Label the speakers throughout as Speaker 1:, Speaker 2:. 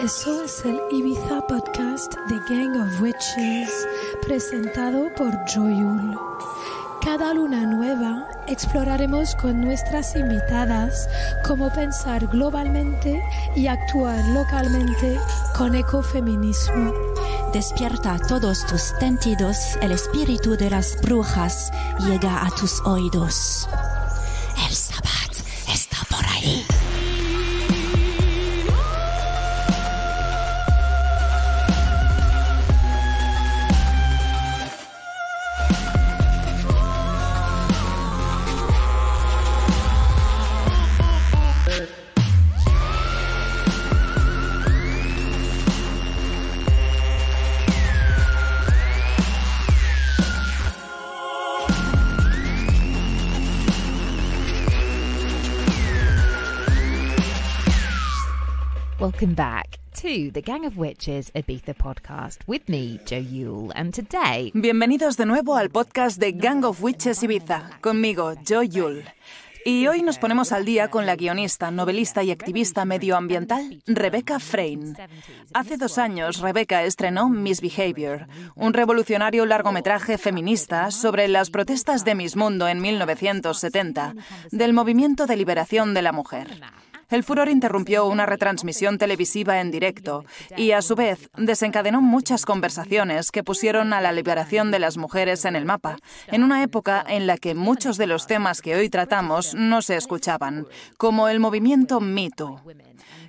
Speaker 1: Eso es el Ibiza Podcast de Gang of Witches, presentado por Joyul. Cada luna nueva exploraremos con nuestras invitadas cómo pensar globalmente y actuar localmente con
Speaker 2: ecofeminismo. Despierta todos tus sentidos, el espíritu de las brujas llega a tus oídos.
Speaker 1: Bienvenidos de nuevo al podcast de Gang of Witches Ibiza, conmigo, Joe Yule. Y hoy nos ponemos al día con la guionista, novelista y activista medioambiental Rebecca Frein. Hace dos años, Rebecca estrenó Miss Behavior, un revolucionario largometraje feminista sobre las protestas de Miss Mundo en 1970 del movimiento de liberación de la mujer. El furor interrumpió una retransmisión televisiva en directo y, a su vez, desencadenó muchas conversaciones que pusieron a la liberación de las mujeres en el mapa, en una época en la que muchos de los temas que hoy tratamos no se escuchaban, como el movimiento mito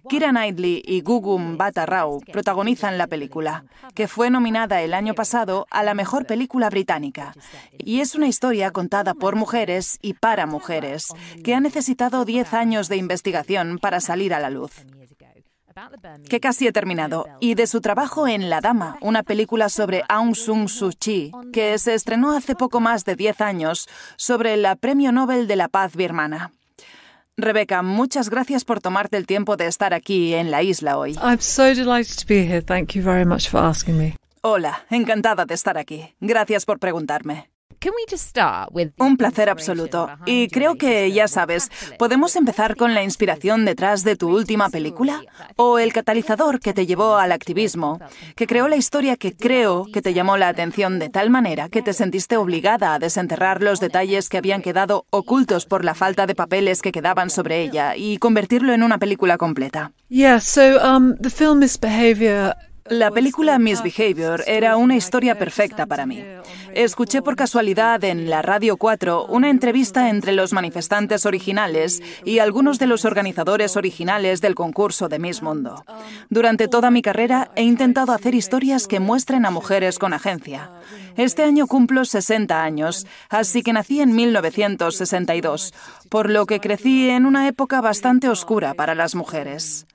Speaker 1: Kira Knightley y Gugum Batarrao protagonizan la película, que fue nominada el año pasado a la mejor película británica. Y es una historia contada por mujeres y para mujeres, que ha necesitado 10 años de investigación para salir a la luz que casi he terminado, y de su trabajo en La Dama, una película sobre Aung San Suu Kyi, que se estrenó hace poco más de 10 años, sobre la Premio Nobel de la Paz birmana. Rebeca, muchas gracias por tomarte el tiempo de estar aquí en la isla hoy.
Speaker 3: I'm so delighted to be here. Thank you very much for asking me.
Speaker 1: Hola, encantada de estar aquí. Gracias por preguntarme. Un placer absoluto. Y creo que, ya sabes, podemos empezar con la inspiración detrás de tu última película o el catalizador que te llevó al activismo, que creó la historia que creo que te llamó la atención de tal manera que te sentiste obligada a desenterrar los detalles que habían quedado ocultos por la falta de papeles que quedaban sobre ella y convertirlo en una película completa. Sí, so, um, the film la película Miss Behavior era una historia perfecta para mí. Escuché por casualidad en la Radio 4 una entrevista entre los manifestantes originales y algunos de los organizadores originales del concurso de Miss Mundo. Durante toda mi carrera he intentado hacer historias que muestren a mujeres con agencia. Este año cumplo 60 años, así que nací en 1962, por lo que crecí en una época bastante oscura para las mujeres.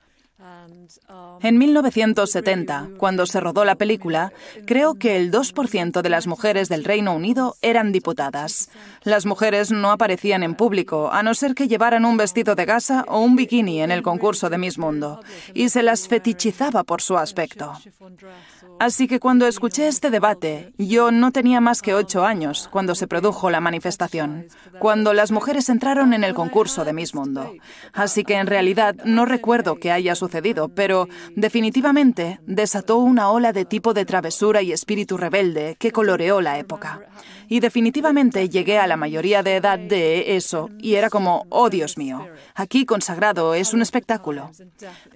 Speaker 1: En 1970, cuando se rodó la película, creo que el 2% de las mujeres del Reino Unido eran diputadas. Las mujeres no aparecían en público, a no ser que llevaran un vestido de gasa o un bikini en el concurso de Miss Mundo, y se las fetichizaba por su aspecto. Así que cuando escuché este debate, yo no tenía más que ocho años cuando se produjo la manifestación, cuando las mujeres entraron en el concurso de Miss Mundo. Así que en realidad no recuerdo que haya sucedido pero definitivamente desató una ola de tipo de travesura y espíritu rebelde que coloreó la época. Y definitivamente llegué a la mayoría de edad de eso y era como, oh Dios mío, aquí consagrado es un espectáculo.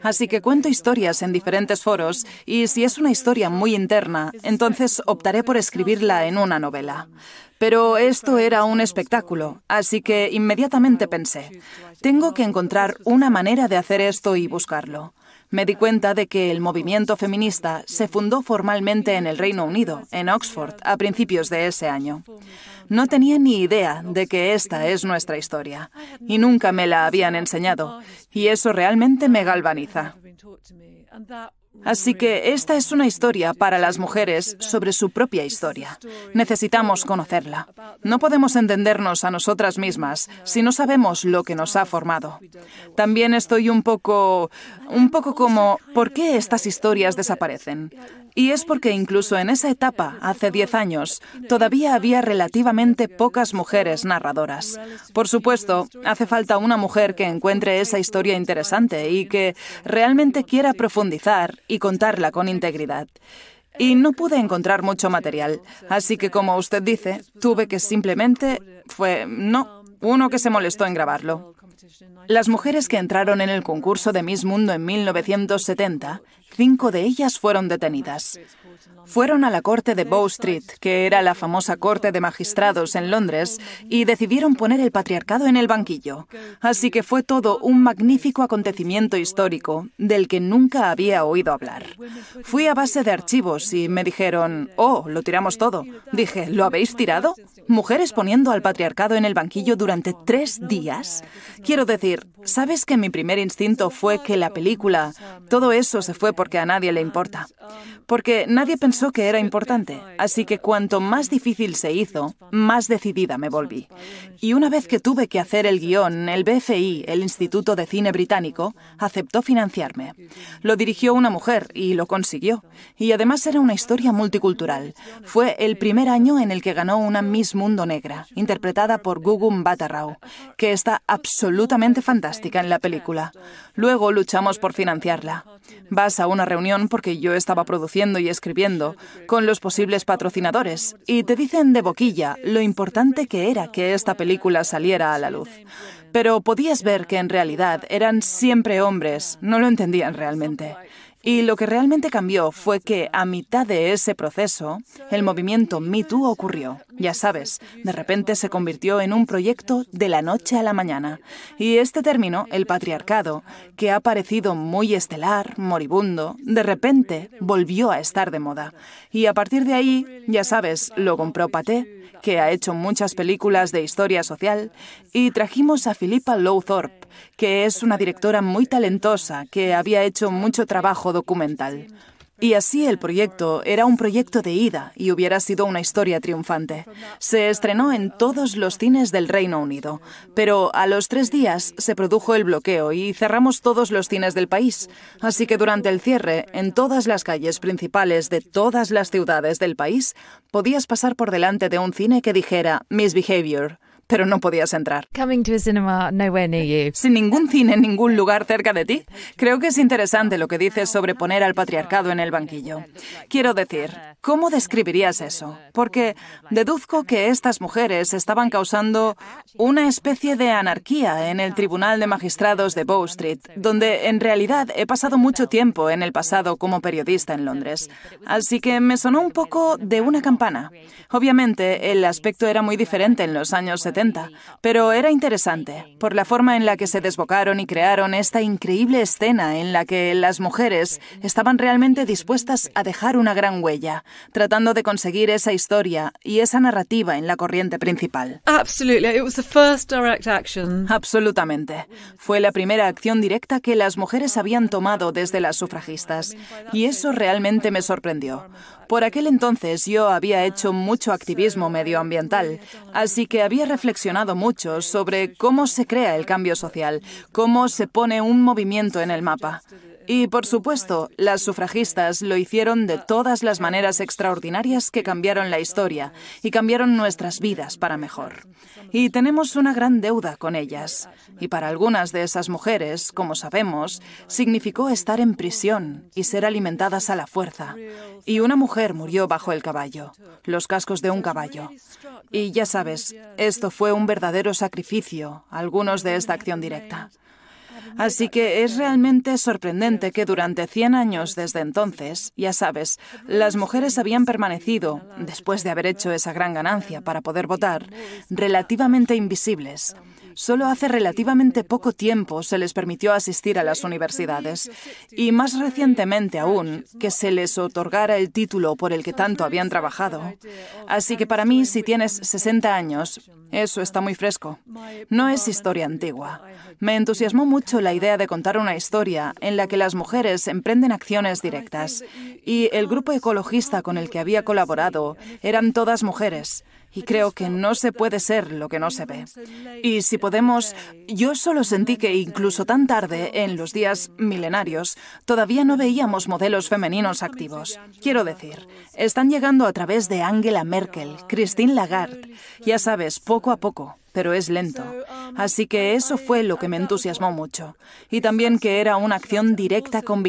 Speaker 1: Así que cuento historias en diferentes foros y si es una historia muy interna, entonces optaré por escribirla en una novela. Pero esto era un espectáculo, así que inmediatamente pensé, tengo que encontrar una manera de hacer esto y buscarlo me di cuenta de que el movimiento feminista se fundó formalmente en el Reino Unido, en Oxford, a principios de ese año. No tenía ni idea de que esta es nuestra historia y nunca me la habían enseñado, y eso realmente me galvaniza. Así que esta es una historia para las mujeres sobre su propia historia. Necesitamos conocerla. No podemos entendernos a nosotras mismas si no sabemos lo que nos ha formado. También estoy un poco un poco como ¿por qué estas historias desaparecen? Y es porque incluso en esa etapa, hace 10 años, todavía había relativamente pocas mujeres narradoras. Por supuesto, hace falta una mujer que encuentre esa historia interesante y que realmente quiera profundizar y contarla con integridad. Y no pude encontrar mucho material, así que como usted dice, tuve que simplemente fue, no, uno que se molestó en grabarlo. Las mujeres que entraron en el concurso de Miss Mundo en 1970 cinco de ellas fueron detenidas. Fueron a la corte de Bow Street, que era la famosa corte de magistrados en Londres, y decidieron poner el patriarcado en el banquillo. Así que fue todo un magnífico acontecimiento histórico del que nunca había oído hablar. Fui a base de archivos y me dijeron, oh, lo tiramos todo. Dije, ¿lo habéis tirado? Mujeres poniendo al patriarcado en el banquillo durante tres días. Quiero decir, ¿sabes que mi primer instinto fue que la película, todo eso se fue porque a nadie le importa? Porque nadie pensó que era importante, así que cuanto más difícil se hizo, más decidida me volví. Y una vez que tuve que hacer el guión, el BFI, el Instituto de Cine Británico, aceptó financiarme. Lo dirigió una mujer y lo consiguió. Y además era una historia multicultural. Fue el primer año en el que ganó una Miss Mundo Negra, interpretada por Gugum Batarrao, que está absolutamente fantástica en la película. Luego luchamos por financiarla. Vas a una reunión porque yo estaba produciendo y escribiendo con los posibles patrocinadores y te dicen de boquilla lo importante que era que esta película saliera a la luz. Pero podías ver que en realidad eran siempre hombres, no lo entendían realmente. Y lo que realmente cambió fue que a mitad de ese proceso, el movimiento Me ocurrió. Ya sabes, de repente se convirtió en un proyecto de la noche a la mañana. Y este término, el patriarcado, que ha parecido muy estelar, moribundo, de repente volvió a estar de moda. Y a partir de ahí, ya sabes, lo compró Paté, que ha hecho muchas películas de historia social, y trajimos a Philippa Lowthorpe, que es una directora muy talentosa que había hecho mucho trabajo documental. Y así el proyecto era un proyecto de ida y hubiera sido una historia triunfante. Se estrenó en todos los cines del Reino Unido, pero a los tres días se produjo el bloqueo y cerramos todos los cines del país. Así que durante el cierre, en todas las calles principales de todas las ciudades del país, podías pasar por delante de un cine que dijera Misbehavior pero no podías entrar. Sin ningún cine en ningún lugar cerca de ti. Creo que es interesante lo que dices sobre poner al patriarcado en el banquillo. Quiero decir, ¿cómo describirías eso? Porque deduzco que estas mujeres estaban causando una especie de anarquía en el Tribunal de Magistrados de Bow Street, donde en realidad he pasado mucho tiempo en el pasado como periodista en Londres. Así que me sonó un poco de una campana. Obviamente, el aspecto era muy diferente en los años 70 pero era interesante por la forma en la que se desbocaron y crearon esta increíble escena en la que las mujeres estaban realmente dispuestas a dejar una gran huella, tratando de conseguir esa historia y esa narrativa en la corriente principal. Absolutamente. Fue la primera acción directa que las mujeres habían tomado desde las sufragistas, y eso realmente me sorprendió. Por aquel entonces yo había hecho mucho activismo medioambiental, así que había reflexionado mucho sobre cómo se crea el cambio social, cómo se pone un movimiento en el mapa. Y, por supuesto, las sufragistas lo hicieron de todas las maneras extraordinarias que cambiaron la historia y cambiaron nuestras vidas para mejor. Y tenemos una gran deuda con ellas. Y para algunas de esas mujeres, como sabemos, significó estar en prisión y ser alimentadas a la fuerza. Y una mujer murió bajo el caballo, los cascos de un caballo. Y ya sabes, esto fue un verdadero sacrificio, algunos de esta acción directa. Así que es realmente sorprendente que durante 100 años desde entonces, ya sabes, las mujeres habían permanecido, después de haber hecho esa gran ganancia para poder votar, relativamente invisibles. Solo hace relativamente poco tiempo se les permitió asistir a las universidades y más recientemente aún que se les otorgara el título por el que tanto habían trabajado. Así que para mí, si tienes 60 años, eso está muy fresco. No es historia antigua. Me entusiasmó mucho la idea de contar una historia en la que las mujeres emprenden acciones directas. Y el grupo ecologista con el que había colaborado eran todas mujeres. Y creo que no se puede ser lo que no se ve. Y si podemos, yo solo sentí que incluso tan tarde, en los días milenarios, todavía no veíamos modelos femeninos activos. Quiero decir, están llegando a través de Angela Merkel, Christine Lagarde, ya sabes, poco a poco pero es lento. Um, Así que eso fue lo que me entusiasmó mucho. Y también que era una acción directa con,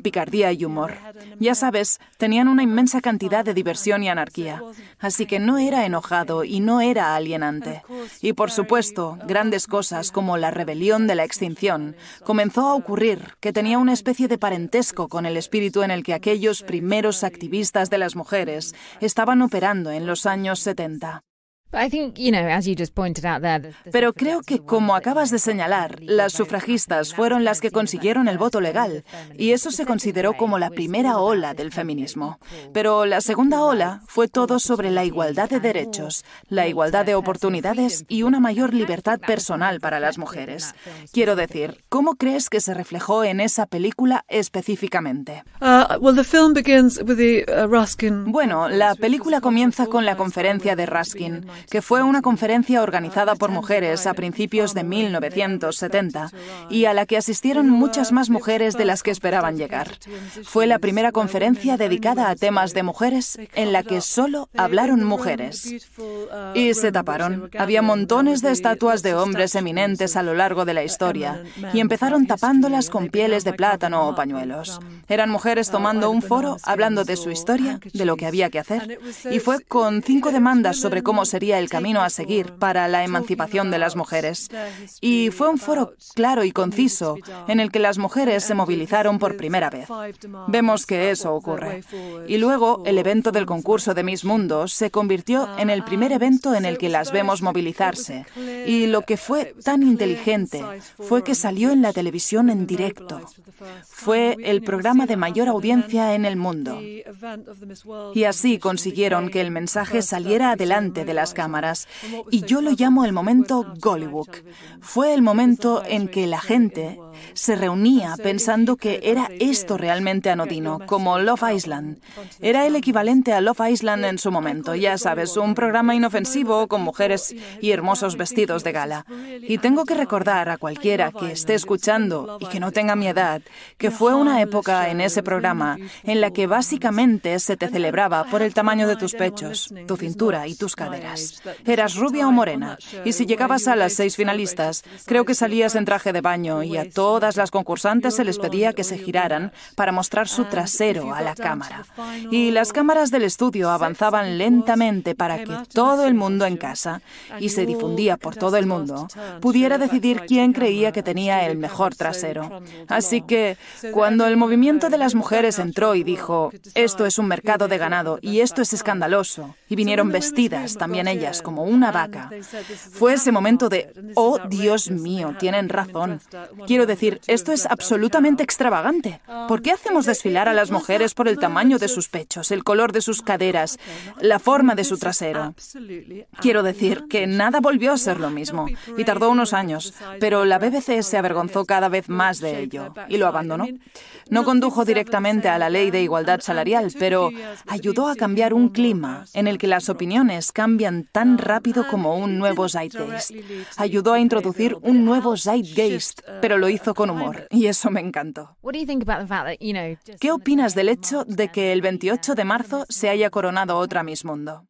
Speaker 1: picardía y humor. Ya sabes, tenían una inmensa cantidad de diversión y anarquía. Así que no era enojado y no era alienante. Y por supuesto, um, grandes cosas como la rebelión de la extinción comenzó a ocurrir, que tenía una especie de parentesco con el espíritu en el que aquellos primeros activistas de las mujeres mm, estaban operando en los años 70. Pero creo que, como acabas de señalar, las sufragistas fueron las que consiguieron el voto legal y eso se consideró como la primera ola del feminismo. Pero la segunda ola fue todo sobre la igualdad de derechos, la igualdad de oportunidades y una mayor libertad personal para las mujeres. Quiero decir, ¿cómo crees que se reflejó en esa película específicamente? Bueno, la película comienza con la conferencia de Ruskin que fue una conferencia organizada por mujeres a principios de 1970 y a la que asistieron muchas más mujeres de las que esperaban llegar. Fue la primera conferencia dedicada a temas de mujeres en la que solo hablaron mujeres. Y se taparon. Había montones de estatuas de hombres eminentes a lo largo de la historia y empezaron tapándolas con pieles de plátano o pañuelos. Eran mujeres tomando un foro, hablando de su historia, de lo que había que hacer, y fue con cinco demandas sobre cómo sería el camino a seguir para la emancipación de las mujeres. Y fue un foro claro y conciso en el que las mujeres se movilizaron por primera vez. Vemos que eso ocurre. Y luego el evento del concurso de Miss Mundo se convirtió en el primer evento en el que las vemos movilizarse. Y lo que fue tan inteligente fue que salió en la televisión en directo. Fue el programa de mayor audiencia en el mundo. Y así consiguieron que el mensaje saliera adelante de las cámaras y yo lo llamo el momento pues Gollywood. Fue el momento en que la gente se reunía pensando que era esto realmente anodino, como Love Island. Era el equivalente a Love Island en su momento, ya sabes, un programa inofensivo con mujeres y hermosos vestidos de gala. Y tengo que recordar a cualquiera que esté escuchando y que no tenga mi edad, que fue una época en ese programa en la que básicamente se te celebraba por el tamaño de tus pechos, tu cintura y tus caderas. Eras rubia o morena. Y si llegabas a las seis finalistas, creo que salías en traje de baño y a todas las concursantes se les pedía que se giraran para mostrar su trasero a la cámara. Y las cámaras del estudio avanzaban lentamente para que todo el mundo en casa, y se difundía por todo el mundo, pudiera decidir quién creía que tenía el mejor trasero. Así que cuando el movimiento de las mujeres entró y dijo, esto es un mercado de ganado y esto es escandaloso, y vinieron vestidas también ellas, como una vaca. Fue ese momento de, oh Dios mío, tienen razón. Quiero decir, esto es absolutamente extravagante. ¿Por qué hacemos desfilar a las mujeres por el tamaño de sus pechos, el color de sus caderas, la forma de su trasero? Quiero decir que nada volvió a ser lo mismo y tardó unos años, pero la BBC se avergonzó cada vez más de ello y lo abandonó. No condujo directamente a la ley de igualdad salarial, pero ayudó a cambiar un clima en el que las opiniones cambian tan rápido como un nuevo zeitgeist. Ayudó a introducir un nuevo zeitgeist, pero lo hizo con humor, y eso me encantó. ¿Qué opinas del hecho de que el 28 de marzo se haya coronado otra Miss Mundo?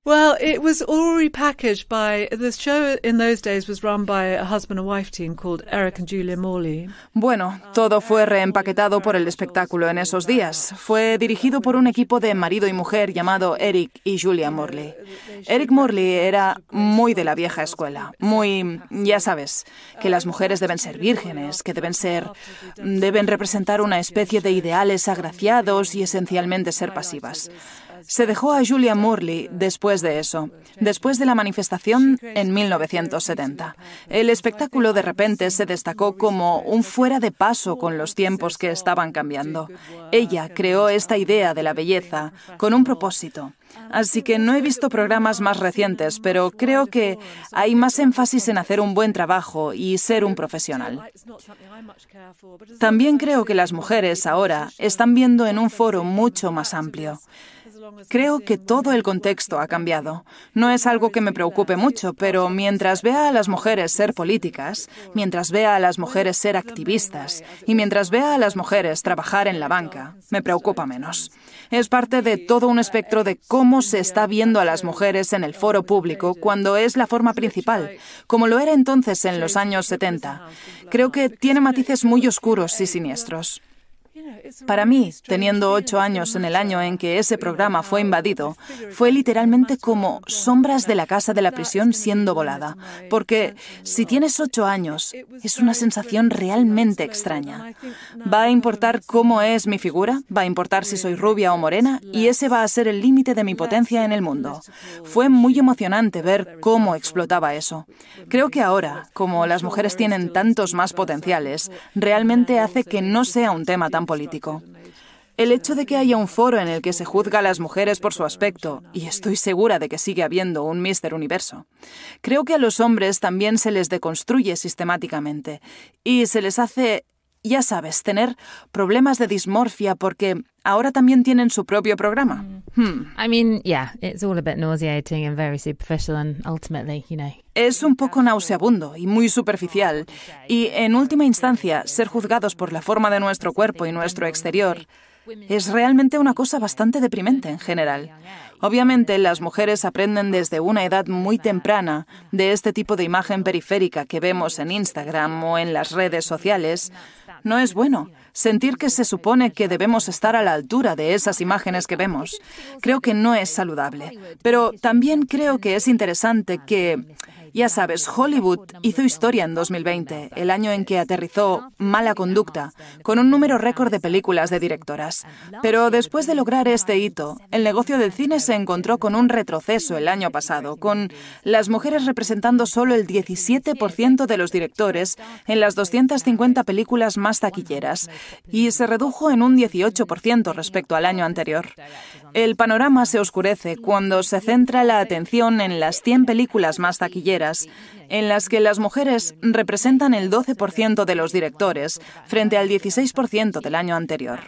Speaker 1: Bueno, todo fue reempaquetado por el espectáculo en esos días. Fue dirigido por un equipo de marido y mujer llamado Eric y Julia Morley. Eric Morley era pues, muy de pues, la vieja pues, escuela, muy, ya sabes, que las mujeres deben ser vírgenes, que deben ser, mm, deben representar una especie de ideales agraciados y esencialmente ser pasivas. Se dejó a Julia Morley después de eso, después de la manifestación en 1970. El espectáculo de repente se destacó como un fuera de paso con los tiempos que estaban cambiando. Ella creó esta idea de la belleza con un propósito así que no he visto programas más recientes, pero creo que hay más énfasis en hacer un buen trabajo y ser un profesional. También creo que las mujeres ahora están viendo en un foro mucho más amplio. Creo que todo el contexto ha cambiado. No es algo que me preocupe mucho, pero mientras vea a las mujeres ser políticas, mientras vea a las mujeres ser activistas y mientras vea a las mujeres trabajar en la banca, me preocupa menos es parte de todo un espectro de cómo se está viendo a las mujeres en el foro público cuando es la forma principal, como lo era entonces en los años 70. Creo que tiene matices muy oscuros y siniestros. Para mí, teniendo ocho años en el año en que ese programa fue invadido, fue literalmente como sombras de la casa de la prisión siendo volada, porque si tienes ocho años, es una sensación realmente extraña. Va a importar cómo es mi figura, va a importar si soy rubia o morena, y ese va a ser el límite de mi potencia en el mundo. Fue muy emocionante ver cómo explotaba eso. Creo que ahora, como las mujeres tienen tantos más potenciales, realmente hace que no sea un tema tan político el hecho de que haya un foro en el que se juzga a las mujeres por su aspecto, y estoy segura de que sigue habiendo un Mister Universo, creo que a los hombres también se les deconstruye sistemáticamente y se les hace ya sabes, tener problemas de dismorfia porque ahora también tienen su propio programa. Es un poco nauseabundo y muy superficial y en última instancia ser juzgados por la forma de nuestro cuerpo y nuestro exterior es realmente una cosa bastante deprimente en general. Obviamente, las mujeres aprenden desde una edad muy temprana de este tipo de imagen periférica que vemos en Instagram o en las redes sociales, no es bueno sentir que se supone que debemos estar a la altura de esas imágenes que vemos. Creo que no es saludable, pero también creo que es interesante que ya sabes, Hollywood hizo historia en 2020, el año en que aterrizó Mala Conducta, con un número récord de películas de directoras. Pero después de lograr este hito, el negocio del cine se encontró con un retroceso el año pasado, con las mujeres representando solo el 17% de los directores en las 250 películas más taquilleras, y se redujo en un 18% respecto al año anterior. El panorama se oscurece cuando se centra la atención en las 100 películas más taquilleras, en las que las mujeres representan el 12% de los directores, frente al 16% del año anterior.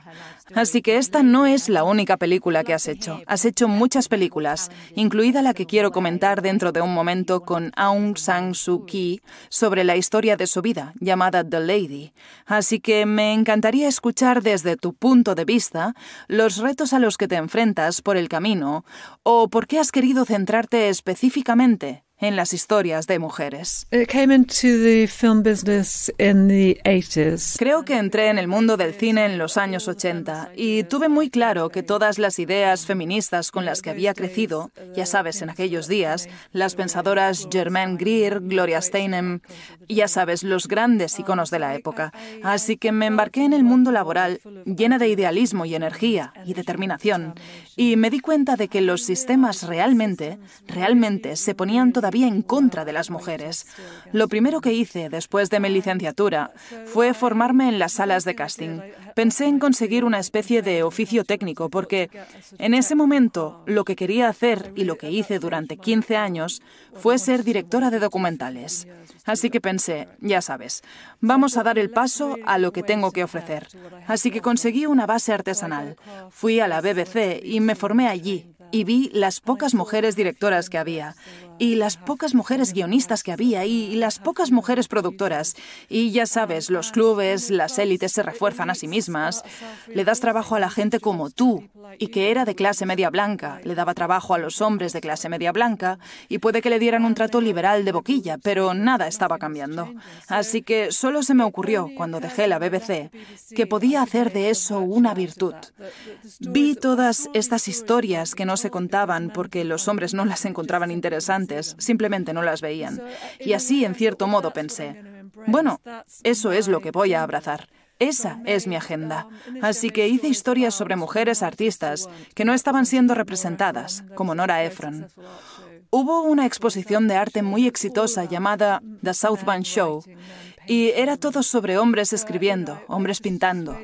Speaker 1: Así que esta no es la única película que has hecho. Has hecho muchas películas, incluida la que quiero comentar dentro de un momento con Aung San Suu Kyi sobre la historia de su vida, llamada The Lady. Así que me encantaría escuchar desde tu punto de vista los retos a los que te enfrentas por el camino o por qué has querido centrarte específicamente en las historias de mujeres. Creo que entré en el mundo del cine en los años 80 y tuve muy claro que todas las ideas feministas con las que había crecido, ya sabes, en aquellos días, las pensadoras Germaine Greer, Gloria Steinem, ya sabes, los grandes iconos de la época. Así que me embarqué en el mundo laboral llena de idealismo y energía y determinación y me di cuenta de que los sistemas realmente, realmente se ponían todas había en contra de las mujeres. Lo primero que hice después de mi licenciatura fue formarme en las salas de casting. Pensé en conseguir una especie de oficio técnico porque en ese momento lo que quería hacer y lo que hice durante 15 años fue ser directora de documentales. Así que pensé, ya sabes, vamos a dar el paso a lo que tengo que ofrecer. Así que conseguí una base artesanal. Fui a la BBC y me formé allí y vi las pocas mujeres directoras que había y las pocas mujeres guionistas que había y las pocas mujeres productoras. Y ya sabes, los clubes, las élites se refuerzan a sí mismas. Le das trabajo a la gente como tú y que era de clase media blanca. Le daba trabajo a los hombres de clase media blanca y puede que le dieran un trato liberal de boquilla, pero nada estaba cambiando. Así que solo se me ocurrió, cuando dejé la BBC, que podía hacer de eso una virtud. Vi todas estas historias que no se contaban porque los hombres no las encontraban interesantes simplemente no las veían. Y así, en cierto modo, pensé, bueno, eso es lo que voy a abrazar. Esa es mi agenda. Así que hice historias sobre mujeres artistas que no estaban siendo representadas, como Nora Ephron. Hubo una exposición de arte muy exitosa llamada The South Bank Show y era todo sobre hombres escribiendo, hombres pintando.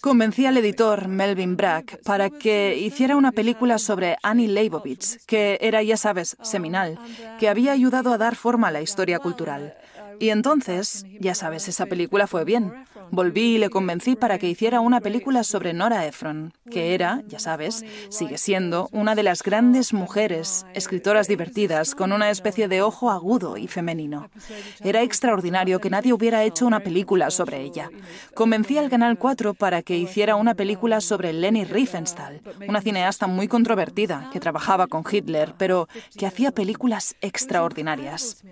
Speaker 1: Convencí al editor Melvin Brack para que hiciera una película sobre Annie Leibovitz, que era, ya sabes, seminal, que había ayudado a dar forma a la historia cultural. Y entonces, ya sabes, esa película fue bien. Volví y le convencí para que hiciera una película sobre Nora Ephron, que era, ya sabes, sigue siendo una de las grandes mujeres, escritoras divertidas, con una especie de ojo agudo y femenino. Era extraordinario que nadie hubiera hecho una película sobre ella. Convencí al Canal 4 para que hiciera una película sobre Leni Riefenstahl, una cineasta muy controvertida que trabajaba con Hitler, pero que hacía películas extraordinarias.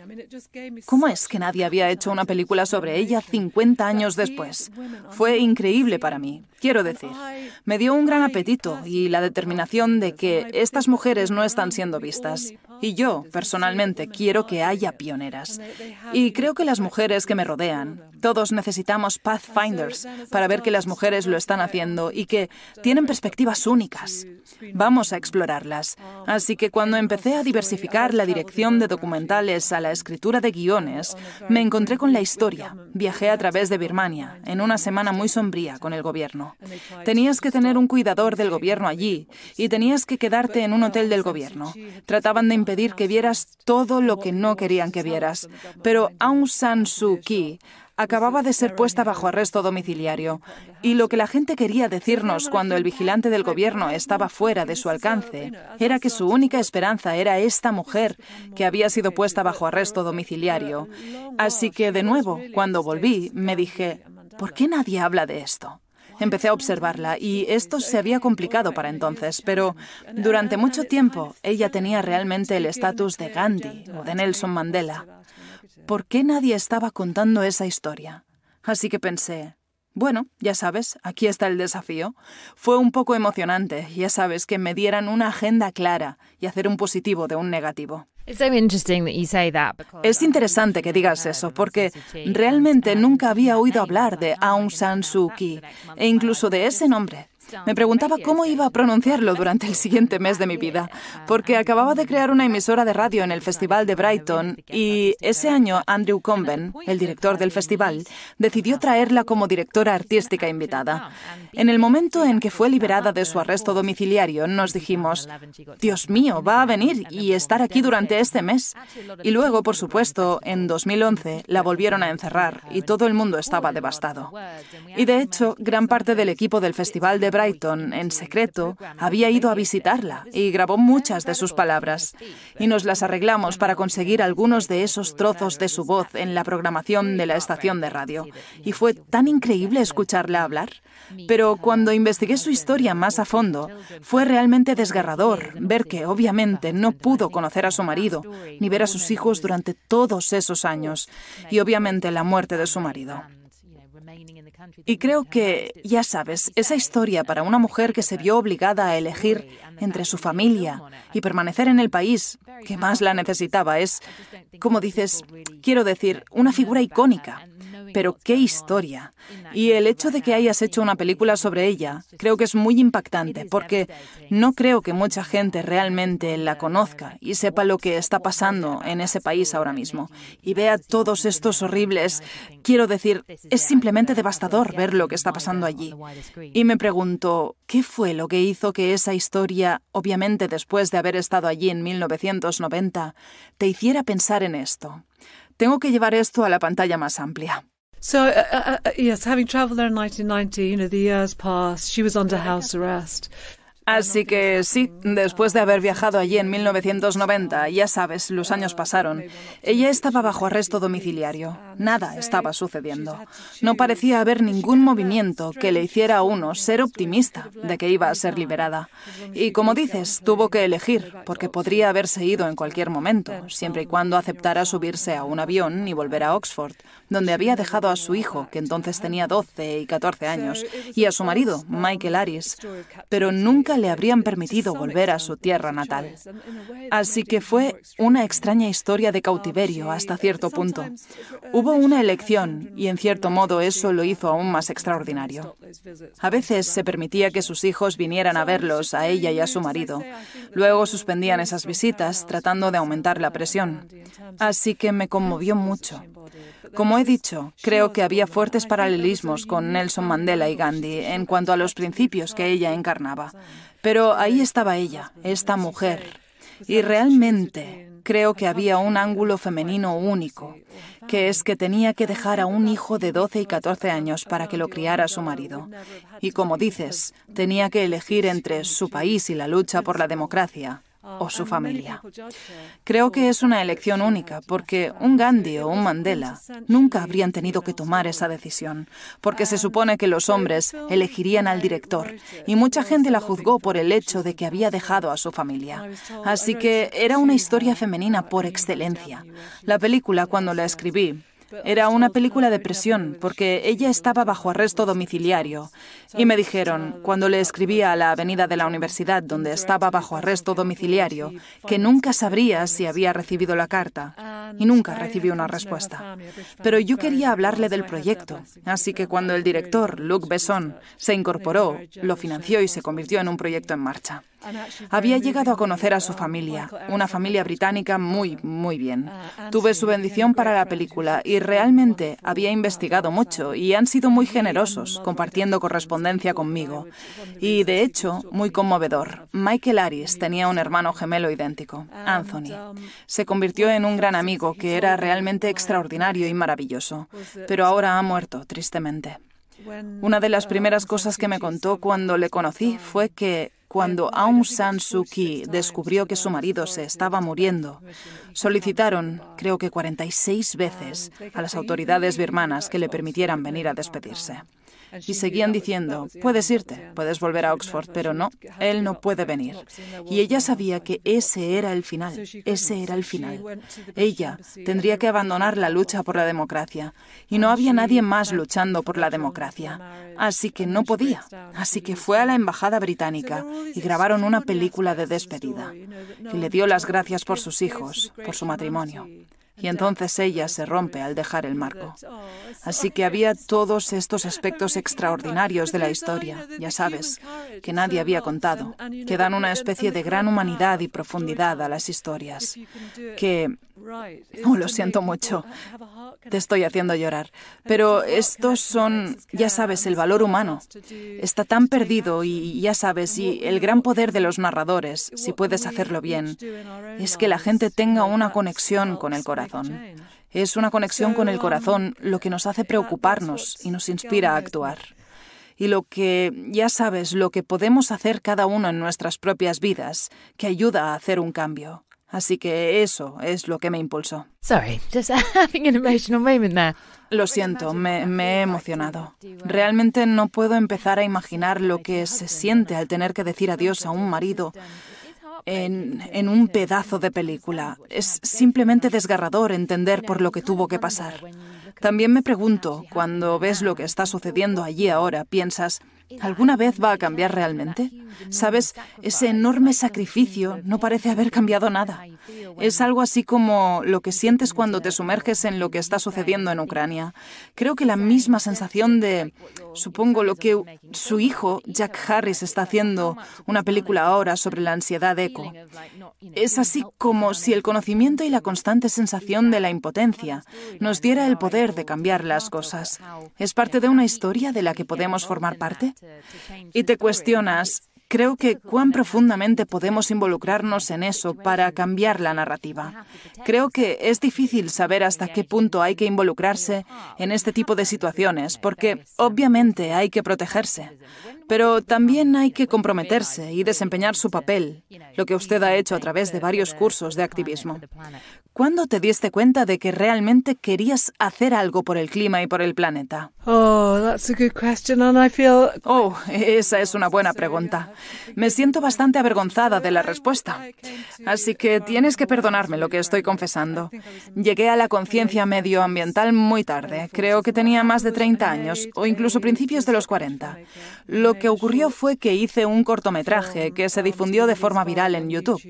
Speaker 1: ¿Cómo es que nadie y había hecho una película sobre ella 50 años después. Fue increíble para mí, quiero decir. Me dio un gran apetito y la determinación de que estas mujeres no están siendo vistas. Y yo, personalmente, quiero que haya pioneras. Y creo que las mujeres que me rodean, todos necesitamos Pathfinders para ver que las mujeres lo están haciendo y que tienen perspectivas únicas. Vamos a explorarlas. Así que cuando empecé a diversificar la dirección de documentales a la escritura de guiones, me encontré con la historia. Viajé a través de Birmania, en una semana muy sombría con el gobierno. Tenías que tener un cuidador del gobierno allí y tenías que quedarte en un hotel del gobierno. Trataban de impedir que vieras todo lo que no querían que vieras. Pero Aung San Suu Kyi acababa de ser puesta bajo arresto domiciliario. Y lo que la gente quería decirnos cuando el vigilante del gobierno estaba fuera de su alcance era que su única esperanza era esta mujer que había sido puesta bajo arresto domiciliario. Así que, de nuevo, cuando volví, me dije, ¿por qué nadie habla de esto? Empecé a observarla y esto se había complicado para entonces, pero durante mucho tiempo ella tenía realmente el estatus de Gandhi o de Nelson Mandela por qué nadie estaba contando esa historia. Así que pensé, bueno, ya sabes, aquí está el desafío. Fue un poco emocionante, ya sabes, que me dieran una agenda clara y hacer un positivo de un negativo. Es interesante que digas eso, porque realmente nunca había oído hablar de Aung San Suu Kyi, e incluso de ese nombre. Me preguntaba cómo iba a pronunciarlo durante el siguiente mes de mi vida, porque acababa de crear una emisora de radio en el Festival de Brighton y ese año Andrew Conven, el director del festival, decidió traerla como directora artística invitada. En el momento en que fue liberada de su arresto domiciliario, nos dijimos, Dios mío, va a venir y estar aquí durante este mes. Y luego, por supuesto, en 2011 la volvieron a encerrar y todo el mundo estaba devastado. Y de hecho, gran parte del equipo del Festival de Brighton en secreto había ido a visitarla y grabó muchas de sus palabras. Y nos las arreglamos para conseguir algunos de esos trozos de su voz en la programación de la estación de radio. Y fue tan increíble escucharla hablar. Pero cuando investigué su historia más a fondo, fue realmente desgarrador ver que obviamente no pudo conocer a su marido ni ver a sus hijos durante todos esos años. Y obviamente la muerte de su marido. Y creo que, ya sabes, esa historia para una mujer que se vio obligada a elegir entre su familia y permanecer en el país que más la necesitaba es, como dices, quiero decir, una figura icónica. Pero qué historia. Y el hecho de que hayas hecho una película sobre ella creo que es muy impactante, porque no creo que mucha gente realmente la conozca y sepa lo que está pasando en ese país ahora mismo. Y vea todos estos horribles. Quiero decir, es simplemente devastador ver lo que está pasando allí. Y me pregunto, ¿qué fue lo que hizo que esa historia, obviamente después de haber estado allí en 1990, te hiciera pensar en esto? Tengo que llevar esto a la pantalla más amplia. So, uh, uh, uh, yes, having travelled there in 1990, you know, the years passed. She was under house arrest. Así que sí, después de haber viajado allí en 1990, ya sabes, los años pasaron, ella estaba bajo arresto domiciliario. Nada estaba sucediendo. No parecía haber ningún movimiento que le hiciera a uno ser optimista de que iba a ser liberada. Y como dices, tuvo que elegir, porque podría haberse ido en cualquier momento, siempre y cuando aceptara subirse a un avión y volver a Oxford, donde había dejado a su hijo, que entonces tenía 12 y 14 años, y a su marido, Michael Harris. Pero nunca le habrían permitido volver a su tierra natal. Así que fue una extraña historia de cautiverio hasta cierto punto. Hubo una elección y en cierto modo eso lo hizo aún más extraordinario. A veces se permitía que sus hijos vinieran a verlos, a ella y a su marido. Luego suspendían esas visitas tratando de aumentar la presión. Así que me conmovió mucho. Como he dicho, creo que había fuertes paralelismos con Nelson Mandela y Gandhi en cuanto a los principios que ella encarnaba. Pero ahí estaba ella, esta mujer. Y realmente creo que había un ángulo femenino único, que es que tenía que dejar a un hijo de 12 y 14 años para que lo criara su marido. Y como dices, tenía que elegir entre su país y la lucha por la democracia o su familia. Creo que es una elección única porque un Gandhi o un Mandela nunca habrían tenido que tomar esa decisión, porque se supone que los hombres elegirían al director y mucha gente la juzgó por el hecho de que había dejado a su familia. Así que era una historia femenina por excelencia. La película, cuando la escribí, era una película de presión porque ella estaba bajo arresto domiciliario. Y me dijeron, cuando le escribía a la avenida de la universidad donde estaba bajo arresto domiciliario, que nunca sabría si había recibido la carta. Y nunca recibió una respuesta. Pero yo quería hablarle del proyecto. Así que cuando el director, Luc Besson, se incorporó, lo financió y se convirtió en un proyecto en marcha. Había llegado a conocer a su familia, una familia británica muy, muy bien. Tuve su bendición para la película y realmente había investigado mucho y han sido muy generosos compartiendo correspondencia conmigo. Y de hecho, muy conmovedor. Michael Aris tenía un hermano gemelo idéntico, Anthony. Se convirtió en un gran amigo que era realmente extraordinario y maravilloso, pero ahora ha muerto, tristemente. Una de las primeras cosas que me contó cuando le conocí fue que cuando Aung San Suu Kyi descubrió que su marido se estaba muriendo, solicitaron, creo que 46 veces, a las autoridades birmanas que le permitieran venir a despedirse y seguían diciendo, puedes irte, puedes volver a Oxford, pero no, él no puede venir. Y ella sabía que ese era el final, ese era el final. Ella tendría que abandonar la lucha por la democracia y no había nadie más luchando por la democracia. Así que no podía. Así que fue a la embajada británica y grabaron una película de despedida. Y le dio las gracias por sus hijos, por su matrimonio y entonces ella se rompe al dejar el marco. Así que había todos estos aspectos extraordinarios de la historia, ya sabes, que nadie había contado, que dan una especie de gran humanidad y profundidad a las historias, que Oh, lo siento mucho. Te estoy haciendo llorar. Pero estos son, ya sabes, el valor humano. Está tan perdido y ya sabes, y el gran poder de los narradores, si puedes hacerlo bien, es que la gente tenga una conexión con el corazón. Es una conexión con el um, corazón lo que nos hace preocuparnos y nos inspira a actuar. Y lo que, ya sabes, lo que podemos hacer cada uno en nuestras propias vidas, que ayuda a hacer un cambio. Así que eso es lo que me impulsó. Lo siento, me, he emocionado. Realmente no puedo empezar a imaginar lo que se siente al tener que decir adiós a un marido en un pedazo de película. Es simplemente desgarrador entender por lo que tuvo que pasar. También me pregunto, cuando ves lo que está sucediendo allí ahora, piensas, ¿Alguna vez va a cambiar realmente? Sabes, ese enorme sacrificio no parece haber cambiado nada. Es algo así como lo que sientes cuando te sumerges en lo que está sucediendo en Ucrania. Creo que la misma sensación de Supongo lo que su hijo, Jack Harris, está haciendo una película ahora sobre la ansiedad eco. Es así como si el conocimiento y la constante sensación de la impotencia nos diera el poder de cambiar las cosas. Es parte de una historia de la que podemos formar parte. Y te cuestionas, Creo que cuán profundamente podemos involucrarnos en eso para cambiar la narrativa. Creo que es difícil saber hasta qué punto hay que involucrarse en este tipo de situaciones, porque obviamente hay que protegerse, pero también hay que comprometerse y desempeñar su papel, lo que usted ha hecho a través de varios cursos de activismo. ¿Cuándo te diste cuenta de que realmente querías hacer algo por el clima y por el planeta? Oh, oh, esa es una buena pregunta. Me siento bastante avergonzada de la respuesta. Así que tienes que perdonarme lo que estoy confesando. Llegué a la conciencia medioambiental muy tarde. Creo que tenía más de 30 años o incluso principios de los 40. Lo que ocurrió fue que hice un cortometraje que se difundió de forma viral en YouTube.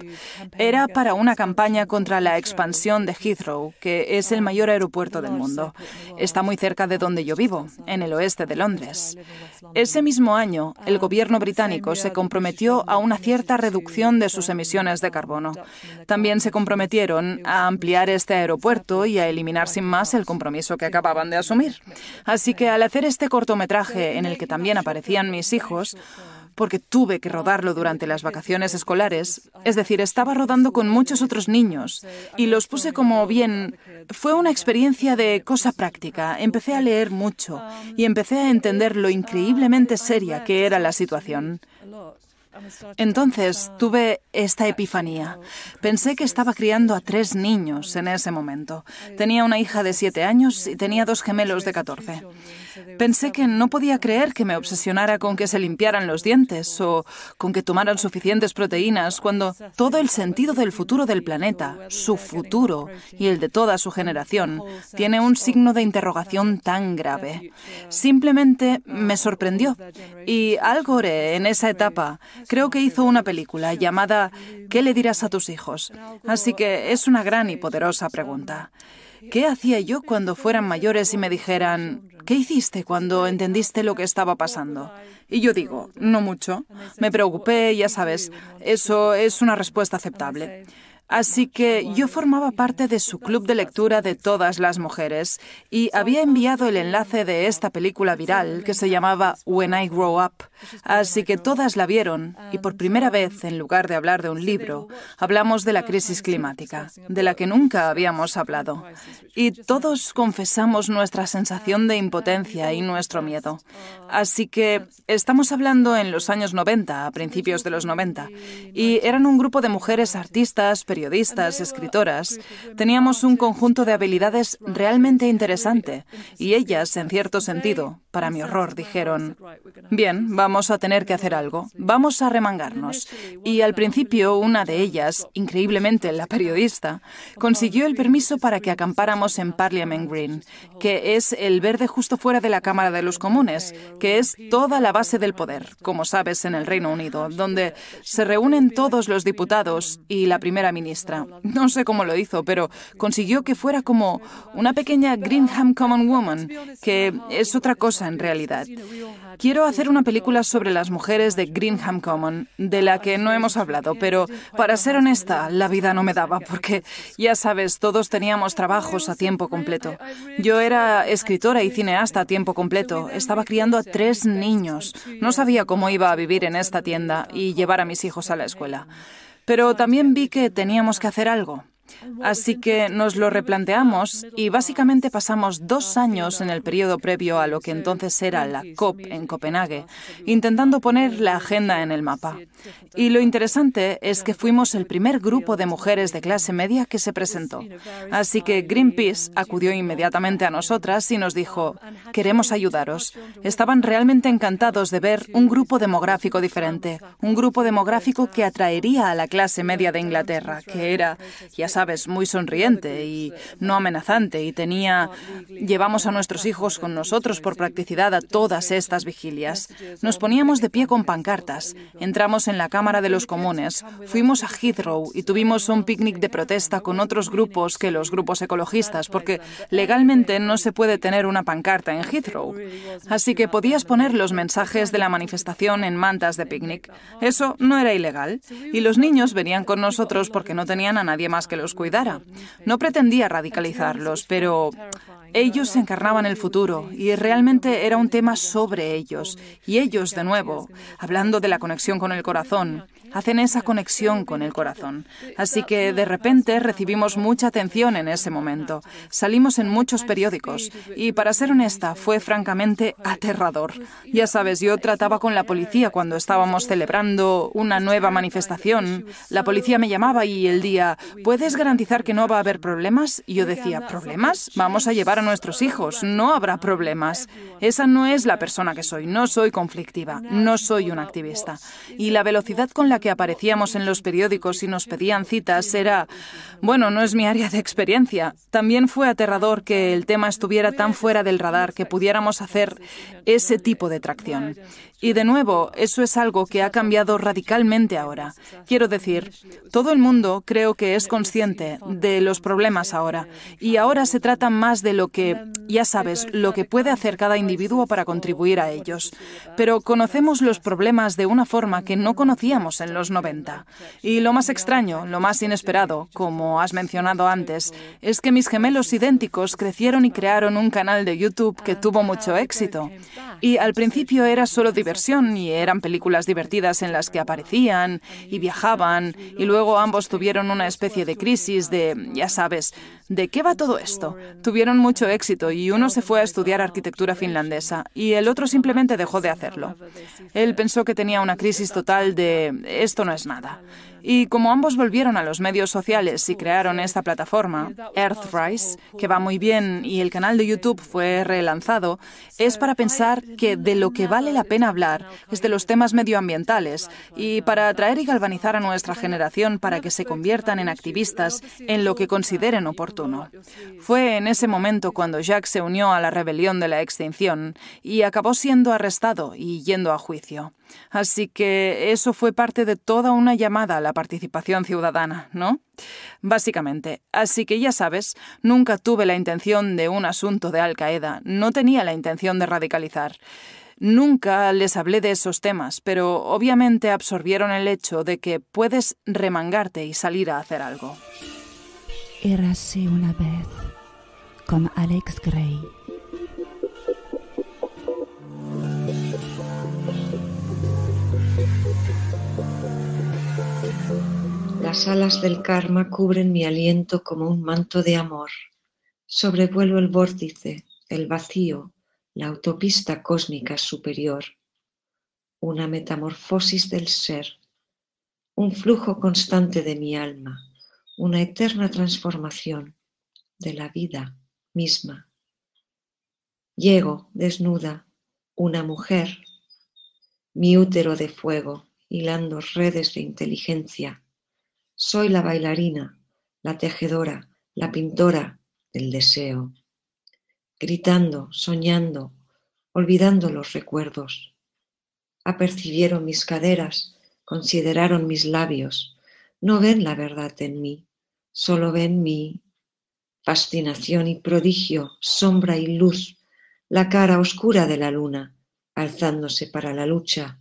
Speaker 1: Era para una campaña contra la expansión de Heathrow, que es el mayor aeropuerto del mundo. Está muy cerca de donde yo vivo, en el oeste de Londres. Ese mismo año, el gobierno británico se comprometió a una cierta reducción de sus emisiones de carbono. También se comprometieron a ampliar este aeropuerto y a eliminar sin más el compromiso que acababan de asumir. Así que al hacer este cortometraje en el que también aparecían mis hijos, porque tuve que rodarlo durante las vacaciones escolares. Es decir, estaba rodando con muchos otros niños y los puse como bien. Fue una experiencia de cosa práctica. Empecé a leer mucho y empecé a entender lo increíblemente seria que era la situación. Entonces tuve esta epifanía. Pensé que estaba criando a tres niños en ese momento. Tenía una hija de siete años y tenía dos gemelos de catorce... Pensé que no podía creer que me obsesionara con que se limpiaran los dientes o con que tomaran suficientes proteínas cuando todo el sentido del futuro del planeta, su futuro y el de toda su generación, tiene un signo de interrogación tan grave. Simplemente me sorprendió. Y Al Gore, en esa etapa, creo que hizo una película llamada ¿Qué le dirás a tus hijos? Así que es una gran y poderosa pregunta. ¿Qué hacía yo cuando fueran mayores y me dijeran, ¿qué hiciste cuando entendiste lo que estaba pasando? Y yo digo, no mucho. Me preocupé, ya sabes, eso es una respuesta aceptable. Así que yo formaba parte de su club de lectura de todas las mujeres y había enviado el enlace de esta película viral que se llamaba When I Grow Up. Así que todas la vieron y por primera vez, en lugar de hablar de un libro, hablamos de la crisis climática, de la que nunca habíamos hablado. Y todos confesamos nuestra sensación de impotencia y nuestro miedo. Así que estamos hablando en los años 90, a principios de los 90, y eran un grupo de mujeres artistas, periodistas, escritoras, teníamos un conjunto de habilidades realmente interesante y ellas, en cierto sentido, para mi horror, dijeron, bien, vamos a tener que hacer algo, vamos a remangarnos. Y al principio una de ellas, increíblemente la periodista, consiguió el permiso para que acampáramos en Parliament Green, que es el verde justo fuera de la Cámara de los Comunes, que es toda la base del poder, como sabes, en el Reino Unido, donde se reúnen todos los diputados y la primera ministra no sé cómo lo hizo, pero consiguió que fuera como una pequeña Greenham Common Woman, que es otra cosa en realidad. Quiero hacer una película sobre las mujeres de Greenham Common, de la que no hemos hablado, pero para ser honesta, la vida no me daba, porque ya sabes, todos teníamos trabajos a tiempo completo. Yo era escritora y cineasta a tiempo completo. Estaba criando a tres niños. No sabía cómo iba a vivir en esta tienda y llevar a mis hijos a la escuela. Pero también vi que teníamos que hacer algo. Así que nos lo replanteamos y básicamente pasamos dos años en el periodo previo a lo que entonces era la COP en Copenhague, intentando poner la agenda en el mapa. Y lo interesante es que fuimos el primer grupo de mujeres de clase media que se presentó. Así que Greenpeace acudió inmediatamente a nosotras y nos dijo, queremos ayudaros. Estaban realmente encantados de ver un grupo demográfico diferente, un grupo demográfico que atraería a la clase media de Inglaterra, que era, ya sabes, muy sonriente y no amenazante y tenía, llevamos a nuestros hijos con nosotros por practicidad a todas estas vigilias. Nos poníamos de pie con pancartas, entramos en la Cámara de los Comunes, fuimos a Heathrow y tuvimos un picnic de protesta con otros grupos que los grupos ecologistas, porque legalmente no se puede tener una pancarta en Heathrow. Así que podías poner los mensajes de la manifestación en mantas de picnic. Eso no era ilegal. Y los niños venían con nosotros porque no tenían a nadie más que los cuidara. No pretendía radicalizarlos, pero ellos encarnaban el futuro y realmente era un tema sobre ellos. Y ellos, de nuevo, hablando de la conexión con el corazón hacen esa conexión con el corazón. Así que de repente recibimos mucha atención en ese momento. Salimos en muchos periódicos y para ser honesta fue francamente aterrador. Ya sabes, yo trataba con la policía cuando estábamos celebrando una nueva manifestación. La policía me llamaba y el día, ¿puedes garantizar que no va a haber problemas? Y yo decía, ¿problemas? Vamos a llevar a nuestros hijos, no habrá problemas. Esa no es la persona que soy, no soy conflictiva, no soy un activista. Y la velocidad con la que aparecíamos en los periódicos y nos pedían citas era, bueno, no es mi área de experiencia. También fue aterrador que el tema estuviera tan fuera del radar que pudiéramos hacer ese tipo de tracción. Y de nuevo, eso es algo que ha cambiado radicalmente ahora. Quiero decir, todo el mundo creo que es consciente de los problemas ahora. Y ahora se trata más de lo que, ya sabes, lo que puede hacer cada individuo para contribuir a ellos. Pero conocemos los problemas de una forma que no conocíamos en los 90. Y lo más extraño, lo más inesperado, como has mencionado antes, es que mis gemelos idénticos crecieron y crearon un canal de YouTube que tuvo mucho éxito. Y al principio era solo difícil y eran películas divertidas en las que aparecían y viajaban y luego ambos tuvieron una especie de crisis de, ya sabes, ¿De qué va todo esto? Tuvieron mucho éxito y uno se fue a estudiar arquitectura finlandesa y el otro simplemente dejó de hacerlo. Él pensó que tenía una crisis total de esto no es nada. Y como ambos volvieron a los medios sociales y crearon esta plataforma, Earthrise, que va muy bien y el canal de YouTube fue relanzado, es para pensar que de lo que vale la pena hablar es de los temas medioambientales y para atraer y galvanizar a nuestra generación para que se conviertan en activistas en lo que consideren oportuno. Fue en ese momento cuando Jacques se unió a la rebelión de la extinción y acabó siendo arrestado y yendo a juicio. Así que eso fue parte de toda una llamada a la participación ciudadana, ¿no? Básicamente. Así que ya sabes, nunca tuve la intención de un asunto de Al-Qaeda, no tenía la intención de radicalizar. Nunca les hablé de esos temas, pero obviamente absorbieron el hecho de que puedes remangarte y salir a hacer algo. Érase una vez con Alex Gray.
Speaker 2: Las alas del karma cubren mi aliento como un manto de amor. Sobrevuelo el vórtice, el vacío, la autopista cósmica superior. Una metamorfosis del ser, un flujo constante de mi alma una eterna transformación de la vida misma. Llego desnuda, una mujer, mi útero de fuego, hilando redes de inteligencia. Soy la bailarina, la tejedora, la pintora del deseo, gritando, soñando, olvidando los recuerdos. Apercibieron mis caderas, consideraron mis labios, no ven la verdad en mí. Solo ven mí fascinación y prodigio, sombra y luz, la cara oscura de la luna, alzándose para la lucha.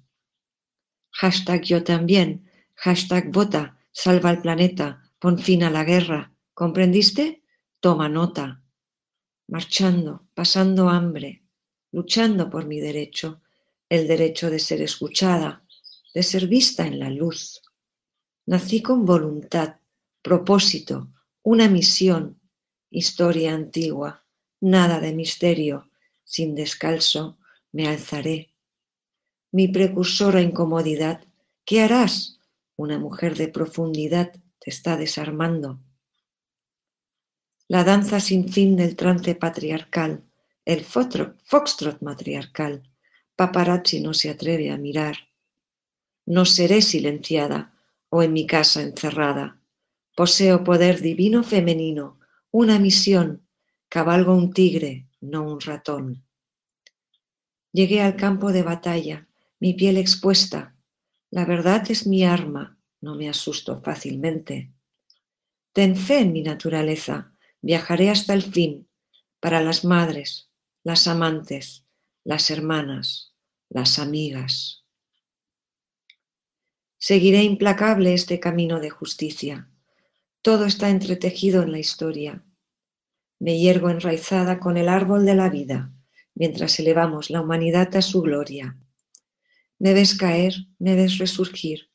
Speaker 2: Hashtag yo también, hashtag vota, salva al planeta, pon fin a la guerra. ¿Comprendiste? Toma nota. Marchando, pasando hambre, luchando por mi derecho, el derecho de ser escuchada, de ser vista en la luz. Nací con voluntad, propósito, una misión, historia antigua, nada de misterio, sin descalzo me alzaré. Mi precursora incomodidad, ¿qué harás? Una mujer de profundidad te está desarmando. La danza sin fin del trance patriarcal, el foxtrot matriarcal, paparazzi no se atreve a mirar. No seré silenciada o en mi casa encerrada. Poseo poder divino femenino, una misión, cabalgo un tigre, no un ratón. Llegué al campo de batalla, mi piel expuesta. La verdad es mi arma, no me asusto fácilmente. Ten fe en mi naturaleza, viajaré hasta el fin, para las madres, las amantes, las hermanas, las amigas. Seguiré implacable este camino de justicia. Todo está entretejido en la historia. Me hiergo enraizada con el árbol de la vida, mientras elevamos la humanidad a su gloria. Me ves caer, me ves resurgir.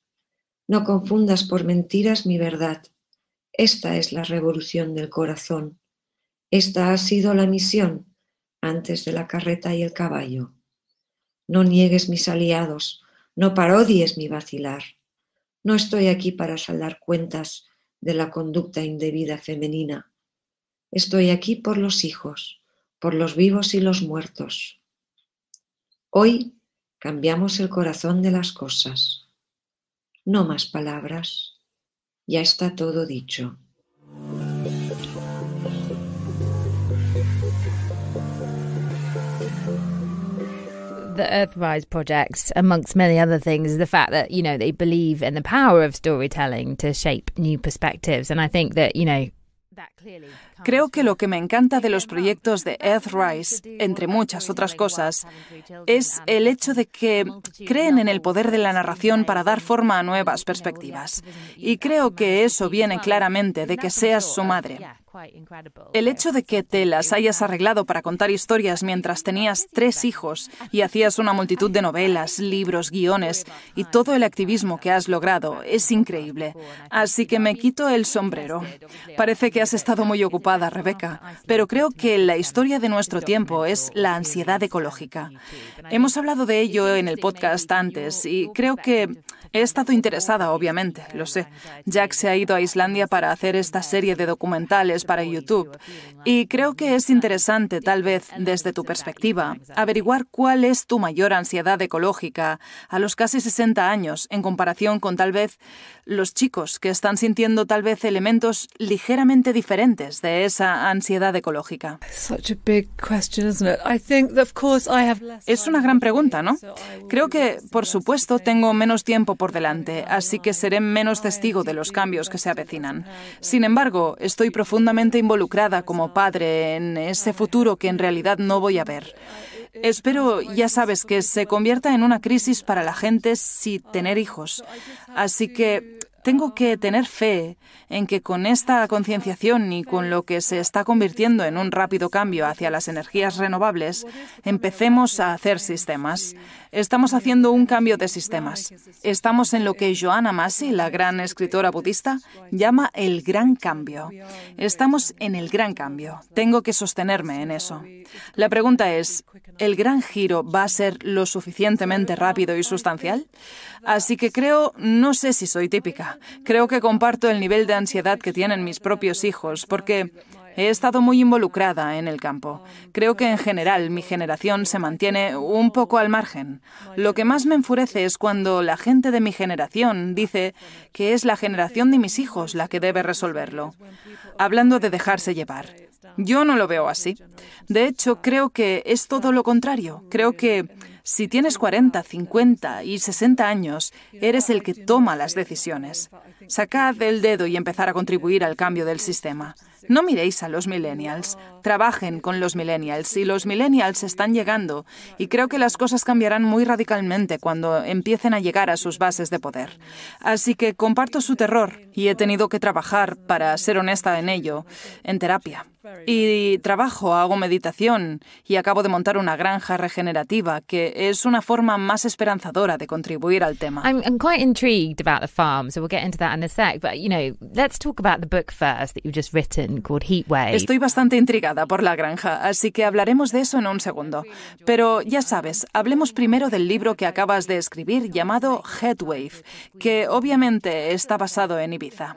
Speaker 2: No confundas por mentiras mi verdad. Esta es la revolución del corazón. Esta ha sido la misión antes de la carreta y el caballo. No niegues mis aliados, no parodies mi vacilar. No estoy aquí para saldar cuentas de la conducta indebida femenina. Estoy aquí por los hijos, por los vivos y los muertos. Hoy cambiamos el corazón de las cosas. No más palabras. Ya está todo dicho.
Speaker 3: Earthrise projects, amongst many other things, the they
Speaker 1: believe in the power of storytelling to shape new perspectives. Creo que lo que me encanta de los proyectos de Earthrise, entre muchas otras cosas, es el hecho de que creen en el poder de la narración para dar forma a nuevas perspectivas. Y creo que eso viene claramente de que seas su madre. El hecho de que te las hayas arreglado para contar historias mientras tenías tres hijos y hacías una multitud de novelas, libros, guiones y todo el activismo que has logrado es increíble. Así que me quito el sombrero. Parece que has estado muy ocupada, Rebeca, pero creo que la historia de nuestro tiempo es la ansiedad ecológica. Hemos hablado de ello en el podcast antes y creo que He estado interesada, obviamente, lo sé. Jack se ha ido a Islandia para hacer esta serie de documentales para YouTube. Y creo que es interesante, tal vez desde tu perspectiva, averiguar cuál es tu mayor ansiedad ecológica a los casi 60 años en comparación con tal vez los chicos que están sintiendo tal vez elementos ligeramente diferentes de esa ansiedad ecológica. Es una gran pregunta, ¿no? Creo que, por supuesto, tengo menos tiempo por delante, así que seré menos testigo de los cambios que se avecinan. Sin embargo, estoy profundamente involucrada como padre en ese futuro que en realidad no voy a ver. Espero, ya sabes, que se convierta en una crisis para la gente si tener hijos. Así que tengo que tener fe en que con esta concienciación y con lo que se está convirtiendo en un rápido cambio hacia las energías renovables, empecemos a hacer sistemas. Estamos haciendo un cambio de sistemas. Estamos en lo que Joanna Massey, la gran escritora budista, llama el gran cambio. Estamos en el gran cambio. Tengo que sostenerme en eso. La pregunta es, ¿el gran giro va a ser lo suficientemente rápido y sustancial? Así que creo, no sé si soy típica Creo que comparto el nivel de ansiedad que tienen mis propios hijos, porque he estado muy involucrada en el campo. Creo que en general mi generación se mantiene un poco al margen. Lo que más me enfurece es cuando la gente de mi generación dice que es la generación de mis hijos la que debe resolverlo. Hablando de dejarse llevar. Yo no lo veo así. De hecho, creo que es todo lo contrario. Creo que si tienes 40, 50 y 60 años, eres el que toma las decisiones. Sacad el dedo y empezar a contribuir al cambio del sistema. No miréis a los millennials, trabajen con los millennials y los millennials están llegando y creo que las cosas cambiarán muy radicalmente cuando empiecen a llegar a sus bases de poder. Así que comparto su terror y he tenido que trabajar, para ser honesta en ello, en terapia. Y trabajo, hago meditación y acabo de montar una granja regenerativa, que es una forma más esperanzadora de contribuir al tema. Estoy bastante intrigada por la granja, así que hablaremos de eso en un segundo. Pero ya sabes, hablemos primero del libro que acabas de escribir llamado Headwave, que obviamente está basado en Ibiza.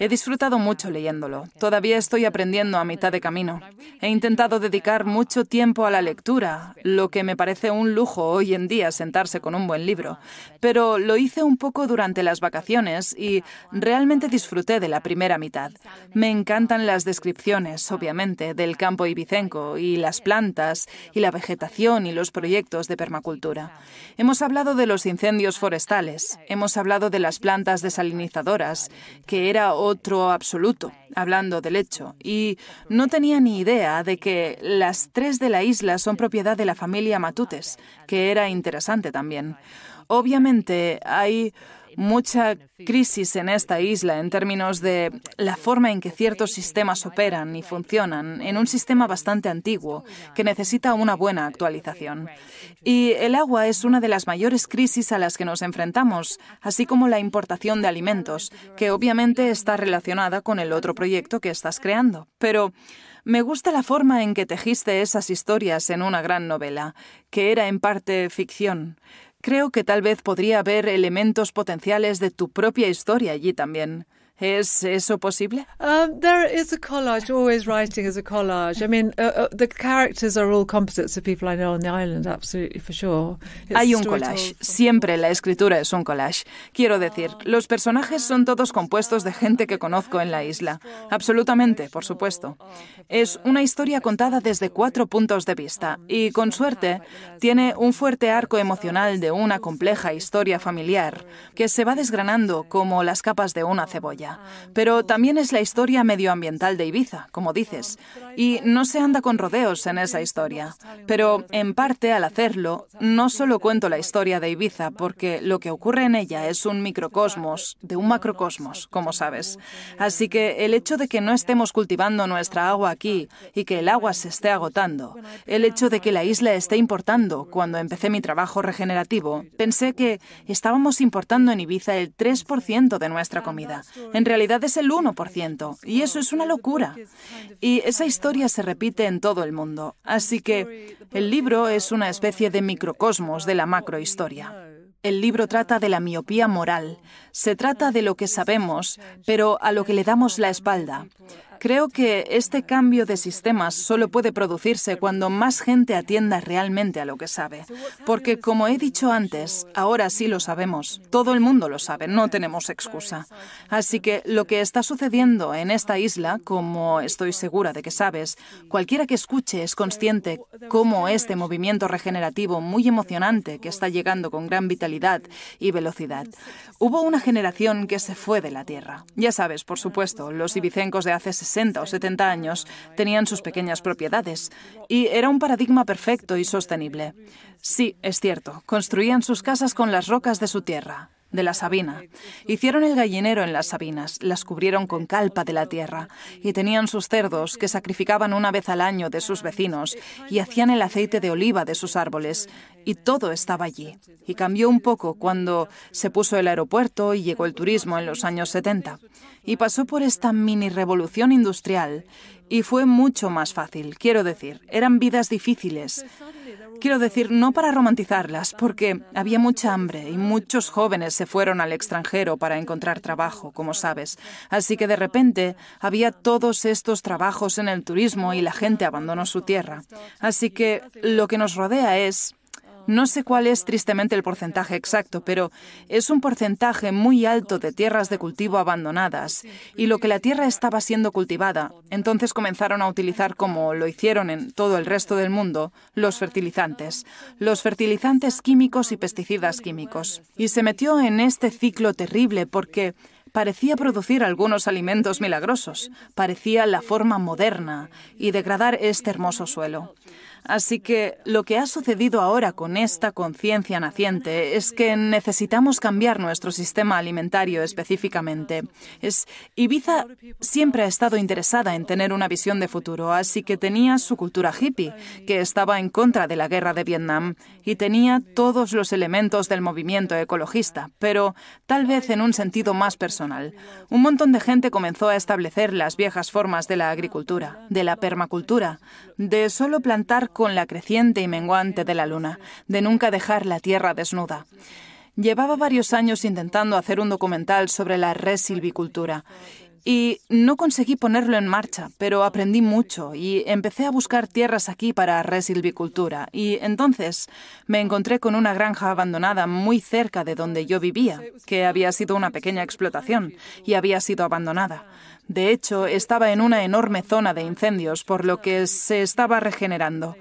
Speaker 1: He disfrutado mucho leyéndolo. Todavía estoy aprendiendo a mitad de camino. He intentado dedicar mucho tiempo a la lectura, lo que me parece un lujo hoy en día sentarse con un buen libro. Pero lo hice un poco durante las vacaciones y realmente disfruté de la primera mitad. Me encantan las descripciones, obviamente, del campo ibicenco y las plantas y la vegetación y los proyectos de permacultura. Hemos hablado de los incendios forestales, hemos hablado de las plantas desalinizadoras, que era otro absoluto, hablando del hecho, y no tenía ni idea de que las tres de la isla son propiedad de la familia Matutes, que era interesante también. Obviamente hay mucha crisis en esta isla en términos de la forma en que ciertos sistemas operan y funcionan en un sistema bastante antiguo que necesita una buena actualización. Y el agua es una de las mayores crisis a las que nos enfrentamos, así como la importación de alimentos, que obviamente está relacionada con el otro proyecto que estás creando. Pero me gusta la forma en que tejiste esas historias en una gran novela, que era en parte ficción. Creo que tal vez podría haber elementos potenciales de tu propia historia allí también. ¿Es eso posible? Um, there
Speaker 3: is a collage. Always writing a collage. I mean, uh, uh, the characters are all composites of people
Speaker 1: I know on the island, absolutely for sure. Hay un collage. Siempre la escritura es un collage. Quiero decir, los personajes son todos compuestos de gente que conozco en la isla. Absolutamente, por supuesto. Es una historia contada desde cuatro puntos de vista y, con suerte, tiene un fuerte arco emocional de una compleja historia familiar que se va desgranando como las capas de una cebolla pero también es la historia medioambiental de Ibiza, como dices, y no se anda con rodeos en esa historia. Pero en parte al hacerlo, no solo cuento la historia de Ibiza, porque lo que ocurre en ella es un microcosmos de un macrocosmos, como sabes. Así que el hecho de que no estemos cultivando nuestra agua aquí y que el agua se esté agotando, el hecho de que la isla esté importando, cuando empecé mi trabajo regenerativo, pensé que estábamos importando en Ibiza el 3% de nuestra comida en realidad es el 1%, y eso es una locura. Y esa historia se repite en todo el mundo. Así que el libro es una especie de microcosmos de la macrohistoria. El libro trata de la miopía moral. Se trata de lo que sabemos, pero a lo que le damos la espalda. Creo que este cambio de sistemas solo puede producirse cuando más gente atienda realmente a lo que sabe. Porque, como he dicho antes, ahora sí lo sabemos. Todo el mundo lo sabe, no tenemos excusa. Así que lo que está sucediendo en esta isla, como estoy segura de que sabes, cualquiera que escuche es consciente cómo este movimiento regenerativo muy emocionante que está llegando con gran vitalidad y velocidad. Hubo una generación que se fue de la Tierra. Ya sabes, por supuesto, los ibicencos de hace 60 60 o 70 años tenían sus pequeñas propiedades y era un paradigma perfecto y sostenible. Sí, es cierto, construían sus casas con las rocas de su tierra de la Sabina. Hicieron el gallinero en las Sabinas, las cubrieron con calpa de la tierra y tenían sus cerdos que sacrificaban una vez al año de sus vecinos y hacían el aceite de oliva de sus árboles y todo estaba allí. Y cambió un poco cuando se puso el aeropuerto y llegó el turismo en los años 70 y pasó por esta mini revolución industrial y fue mucho más fácil, quiero decir, eran vidas difíciles. Quiero decir, no para romantizarlas, porque había mucha hambre y muchos jóvenes se fueron al extranjero para encontrar trabajo, como sabes. Así que de repente había todos estos trabajos en el turismo y la gente abandonó su tierra. Así que lo que nos rodea es no sé cuál es tristemente el porcentaje exacto, pero es un porcentaje muy alto de tierras de cultivo abandonadas y lo que la tierra estaba siendo cultivada. Entonces comenzaron a utilizar, como lo hicieron en todo el resto del mundo, los fertilizantes, los fertilizantes químicos y pesticidas químicos. Y se metió en este ciclo terrible porque parecía producir algunos alimentos milagrosos, parecía la forma moderna y degradar este hermoso suelo. Así que lo que ha sucedido ahora con esta conciencia naciente es que necesitamos cambiar nuestro sistema alimentario específicamente. Ibiza siempre ha estado interesada en tener una visión de futuro, así que tenía su cultura hippie, que estaba en contra de la guerra de Vietnam, y tenía todos los elementos del movimiento ecologista, pero tal vez en un sentido más personal. Un montón de gente comenzó a establecer las viejas formas de la agricultura, de la permacultura, de solo plantar con la creciente y menguante de la luna, de nunca dejar la tierra desnuda. Llevaba varios años intentando hacer un documental sobre la resilvicultura y no conseguí ponerlo en marcha, pero aprendí mucho y empecé a buscar tierras aquí para resilvicultura. Y entonces me encontré con una granja abandonada muy cerca de donde yo vivía, que había sido una pequeña explotación y había sido abandonada. De hecho, estaba en una enorme zona de incendios, por lo que se estaba regenerando.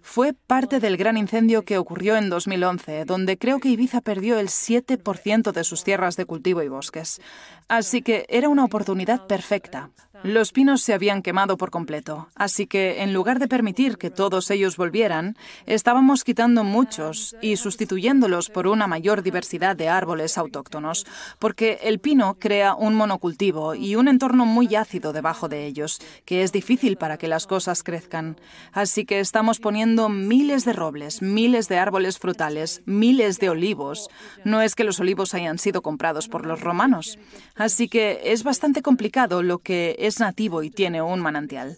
Speaker 1: Fue parte del gran incendio que ocurrió en 2011, donde creo que Ibiza perdió el 7% de sus tierras de cultivo y bosques. Así que era una oportunidad perfecta. Los pinos se habían quemado por completo, así que en lugar de permitir que todos ellos volvieran, estábamos quitando muchos y sustituyéndolos por una mayor diversidad de árboles autóctonos, porque el pino crea un monocultivo y un entorno muy ácido debajo de ellos, que es difícil para que las cosas crezcan. Así que estamos poniendo miles de robles, miles de árboles frutales, miles de olivos. No es que los olivos hayan sido comprados por los romanos. Así que es bastante complicado lo que es nativo y tiene un manantial.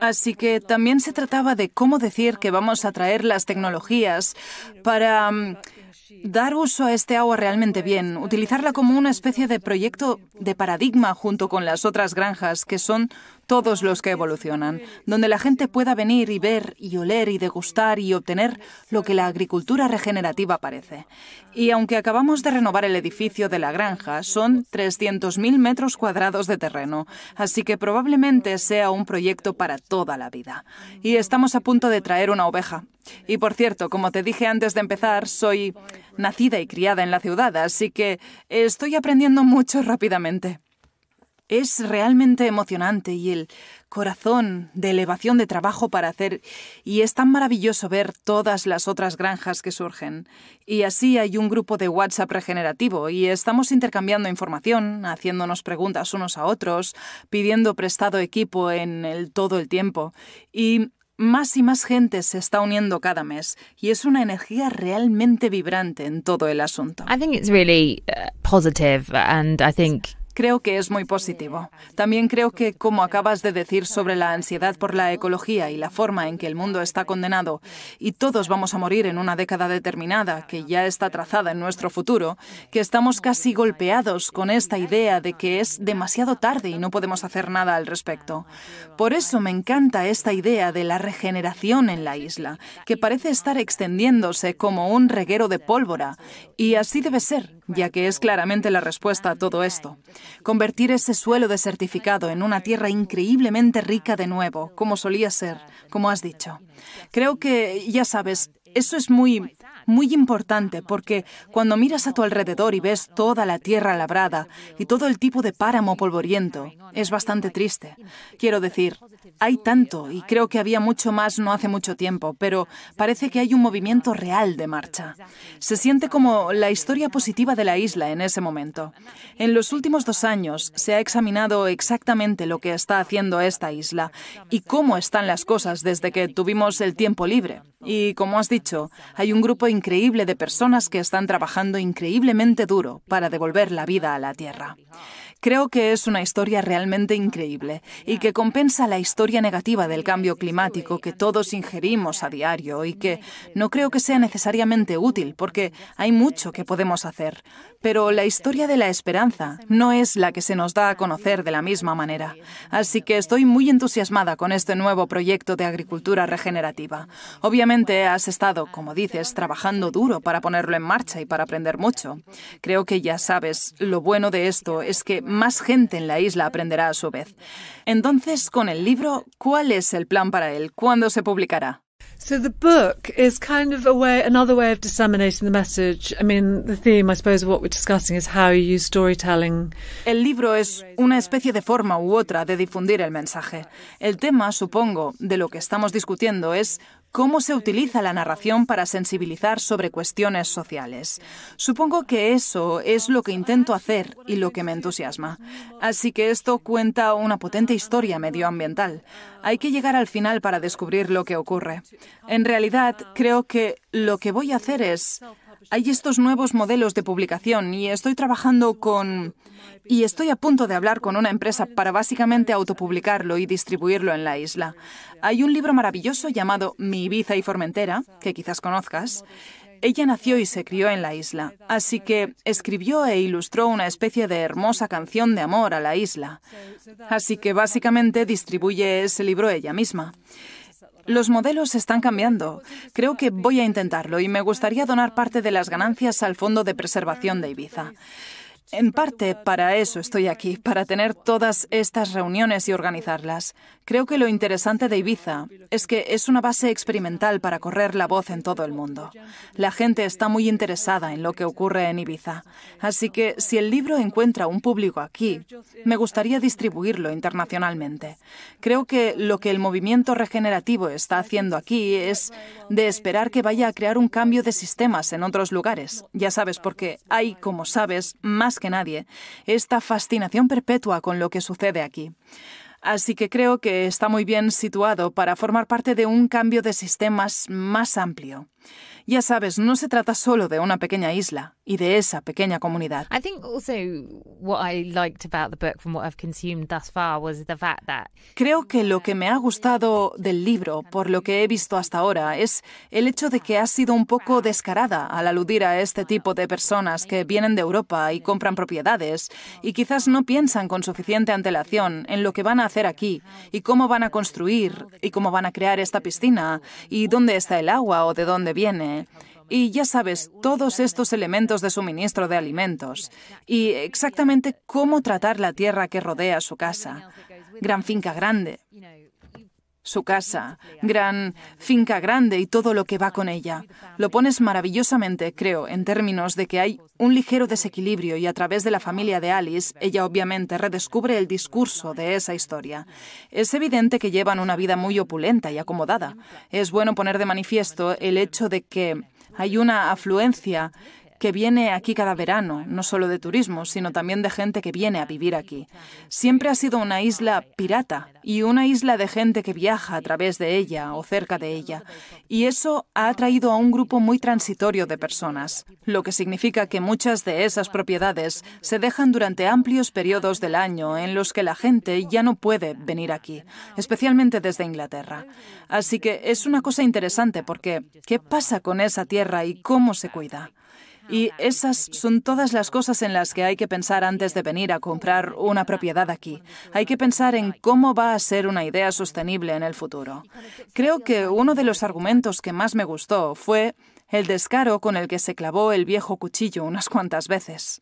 Speaker 1: Así que también se trataba de cómo decir que vamos a traer las tecnologías para mm, dar uso a este agua realmente bien, utilizarla como una especie de proyecto de paradigma junto con las otras granjas, que son todos los que evolucionan, donde la gente pueda venir y ver y oler y degustar y obtener lo que la agricultura regenerativa parece. Y aunque acabamos de renovar el edificio de la granja, son 300.000 metros cuadrados de terreno, así que probablemente sea un proyecto para toda la vida. Y estamos a punto de traer una oveja. Y por cierto, como te dije antes de empezar, soy nacida y criada en la ciudad, así que estoy aprendiendo mucho rápidamente. Es realmente emocionante y el corazón de elevación de trabajo para hacer y es tan maravilloso ver todas las otras granjas que surgen. Y así hay un grupo de WhatsApp regenerativo y estamos intercambiando información, haciéndonos preguntas unos a otros, pidiendo prestado equipo en el todo el tiempo. Y más y más gente se está uniendo cada mes y es una energía realmente vibrante en todo el asunto. I think it's really uh,
Speaker 3: positive and I think
Speaker 1: Creo que es muy positivo. También creo que, como acabas de decir sobre la ansiedad por la ecología y la forma en que el mundo está condenado, y todos vamos a morir en una década determinada que ya está trazada en nuestro futuro, que estamos casi golpeados con esta idea de que es demasiado tarde y no podemos hacer nada al respecto. Por eso me encanta esta idea de la regeneración en la isla, que parece estar extendiéndose como un reguero de pólvora, y así debe ser ya que es claramente la respuesta a todo esto. Convertir ese suelo desertificado en una tierra increíblemente rica de nuevo, como solía ser, como has dicho. Creo que, ya sabes, eso es muy muy importante porque cuando miras a tu alrededor y ves toda la tierra labrada y todo el tipo de páramo polvoriento, es bastante triste. Quiero decir, hay tanto y creo que había mucho más no hace mucho tiempo, pero parece que hay un movimiento real de marcha. Se siente como la historia positiva de la isla en ese momento. En los últimos dos años se ha examinado exactamente lo que está haciendo esta isla y cómo están las cosas desde que tuvimos el tiempo libre. Y como has dicho, hay un grupo increíble de personas que están trabajando increíblemente duro para devolver la vida a la Tierra. Creo que es una historia realmente increíble y que compensa la historia negativa del cambio climático que todos ingerimos a diario y que no creo que sea necesariamente útil porque hay mucho que podemos hacer. Pero la historia de la esperanza no es la que se nos da a conocer de la misma manera. Así que estoy muy entusiasmada con este nuevo proyecto de agricultura regenerativa. Obviamente has estado, como dices, trabajando duro para ponerlo en marcha y para aprender mucho. Creo que ya sabes, lo bueno de esto es que más gente en la isla aprenderá a su vez. Entonces, con el libro, ¿cuál es el plan para él? ¿Cuándo se publicará? So the book
Speaker 3: is kind of a way, another way of disseminating the message. I mean, the theme, I suppose, of what we're discussing is how you use storytelling.
Speaker 1: El libro es una especie de forma u otra de difundir el mensaje. El tema, supongo, de lo que estamos discutiendo es cómo se utiliza la narración para sensibilizar sobre cuestiones sociales. Supongo que eso es lo que intento hacer y lo que me entusiasma. Así que esto cuenta una potente historia medioambiental. Hay que llegar al final para descubrir lo que ocurre. En realidad, creo que lo que voy a hacer es hay estos nuevos modelos de publicación y estoy trabajando con... y estoy a punto de hablar con una empresa para básicamente autopublicarlo y distribuirlo en la isla. Hay un libro maravilloso llamado Mi Ibiza y Formentera, que quizás conozcas. Ella nació y se crió en la isla, así que escribió e ilustró una especie de hermosa canción de amor a la isla. Así que básicamente distribuye ese libro ella misma. Los modelos están cambiando. Creo que voy a intentarlo y me gustaría donar parte de las ganancias al Fondo de Preservación de Ibiza. En parte para eso estoy aquí, para tener todas estas reuniones y organizarlas. Creo que lo interesante de Ibiza es que es una base experimental para correr la voz en todo el mundo. La gente está muy interesada en lo que ocurre en Ibiza. Así que si el libro encuentra un público aquí, me gustaría distribuirlo internacionalmente. Creo que lo que el movimiento regenerativo está haciendo aquí es de esperar que vaya a crear un cambio de sistemas en otros lugares. Ya sabes, porque hay, como sabes, más que nadie esta fascinación perpetua con lo que sucede aquí. Así que creo que está muy bien situado para formar parte de un cambio de sistemas más amplio. Ya sabes, no se trata solo de una pequeña isla, y de esa pequeña comunidad. Creo que lo que me ha gustado del libro, por lo que he visto hasta ahora, es el hecho de que ha sido un poco descarada al aludir a este tipo de personas que vienen de Europa y compran propiedades y quizás no piensan con suficiente antelación en lo que van a hacer aquí y cómo van a construir y cómo van a crear esta piscina y dónde está el agua o de dónde viene. Y ya sabes, todos estos elementos de suministro de alimentos y exactamente cómo tratar la tierra que rodea su casa. Gran finca grande, su casa, gran finca grande y todo lo que va con ella. Lo pones maravillosamente, creo, en términos de que hay un ligero desequilibrio y a través de la familia de Alice, ella obviamente redescubre el discurso de esa historia. Es evidente que llevan una vida muy opulenta y acomodada. Es bueno poner de manifiesto el hecho de que hay una afluencia que viene aquí cada verano, no solo de turismo, sino también de gente que viene a vivir aquí. Siempre ha sido una isla pirata y una isla de gente que viaja a través de ella o cerca de ella. Y eso ha atraído a un grupo muy transitorio de personas, lo que significa que muchas de esas propiedades se dejan durante amplios periodos del año en los que la gente ya no puede venir aquí, especialmente desde Inglaterra. Así que es una cosa interesante porque ¿qué pasa con esa tierra y cómo se cuida? Y esas son todas las cosas en las que hay que pensar antes de venir a comprar una propiedad aquí. Hay que pensar en cómo va a ser una idea sostenible en el futuro. Creo que uno de los argumentos que más me gustó fue el descaro con el que se clavó el viejo cuchillo unas cuantas veces.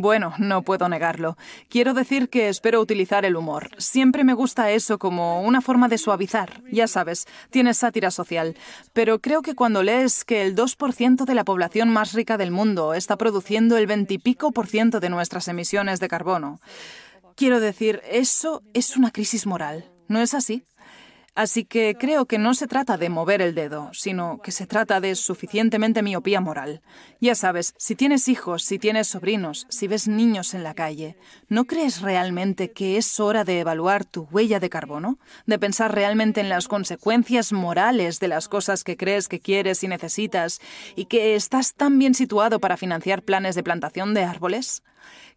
Speaker 1: Bueno, no puedo negarlo. Quiero decir que espero utilizar el humor. Siempre me gusta eso como una forma de suavizar. Ya sabes, tienes sátira social. Pero creo que cuando lees que el 2% de la población más rica del mundo está produciendo el 20 y pico por ciento de nuestras emisiones de carbono. Quiero decir, eso es una crisis moral. ¿No es así? Así que creo que no se trata de mover el dedo, sino que se trata de suficientemente miopía moral. Ya sabes, si tienes hijos, si tienes sobrinos, si ves niños en la calle, ¿no crees realmente que es hora de evaluar tu huella de carbono? ¿De pensar realmente en las consecuencias morales de las cosas que crees que quieres y necesitas y que estás tan bien situado para financiar planes de plantación de árboles?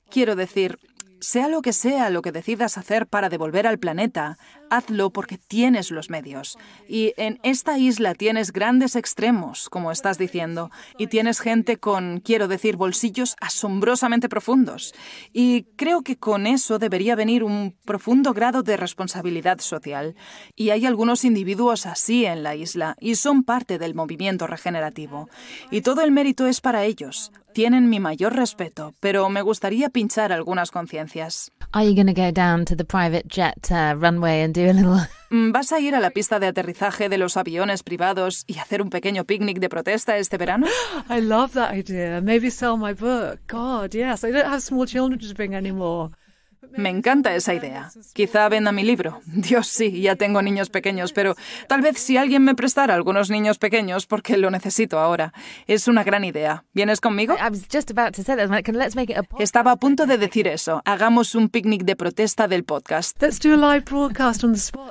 Speaker 1: Quiero decir, sea lo que sea lo que decidas hacer para devolver al planeta, hazlo porque tienes los medios. Y en esta isla tienes grandes extremos, como estás diciendo, y tienes gente con, quiero decir, bolsillos asombrosamente profundos. Y creo que con eso debería venir un profundo grado de responsabilidad social. Y hay algunos individuos así en la isla, y son parte del movimiento regenerativo. Y todo el mérito es para ellos. Tienen mi mayor respeto, pero me gustaría pinchar algunas conciencias.
Speaker 3: Are you going to go down to the private jet uh, runway and do a little
Speaker 1: mm, ¿Vas a ir a la pista de aterrizaje de los aviones privados y hacer un pequeño picnic de protesta este verano? I love that idea. Maybe sell my book. God, yes. I don't have small children to bring anymore. Me encanta esa idea. Quizá venda mi libro. Dios sí, ya tengo niños pequeños, pero tal vez si alguien me prestara algunos niños pequeños porque lo necesito ahora. Es una gran idea. ¿Vienes conmigo? Estaba a punto de decir eso. Hagamos un picnic de protesta del podcast.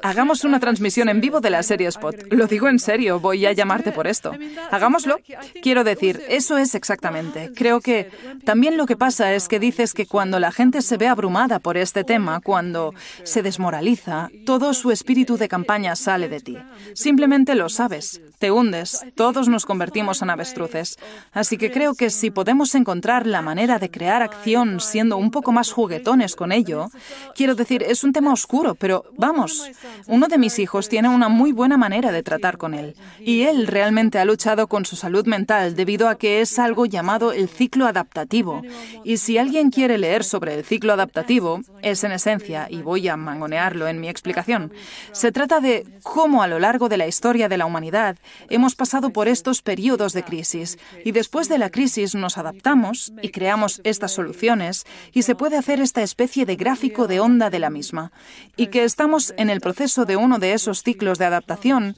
Speaker 1: Hagamos una transmisión en vivo de la serie Spot. Lo digo en serio, voy a llamarte por esto. Hagámoslo. Quiero decir, eso es exactamente. Creo que también lo que pasa es que dices que cuando la gente se ve abrumada por este tema, cuando se desmoraliza, todo su espíritu de campaña sale de ti. Simplemente lo sabes, te hundes, todos nos convertimos en avestruces. Así que creo que si podemos encontrar la manera de crear acción siendo un poco más juguetones con ello, quiero decir, es un tema oscuro, pero vamos, uno de mis hijos tiene una muy buena manera de tratar con él. Y él realmente ha luchado con su salud mental debido a que es algo llamado el ciclo adaptativo. Y si alguien quiere leer sobre el ciclo adaptativo, es en esencia, y voy a mangonearlo en mi explicación, se trata de cómo a lo largo de la historia de la humanidad hemos pasado por estos periodos de crisis y después de la crisis nos adaptamos y creamos estas soluciones y se puede hacer esta especie de gráfico de onda de la misma y que estamos en el proceso de uno de esos ciclos de adaptación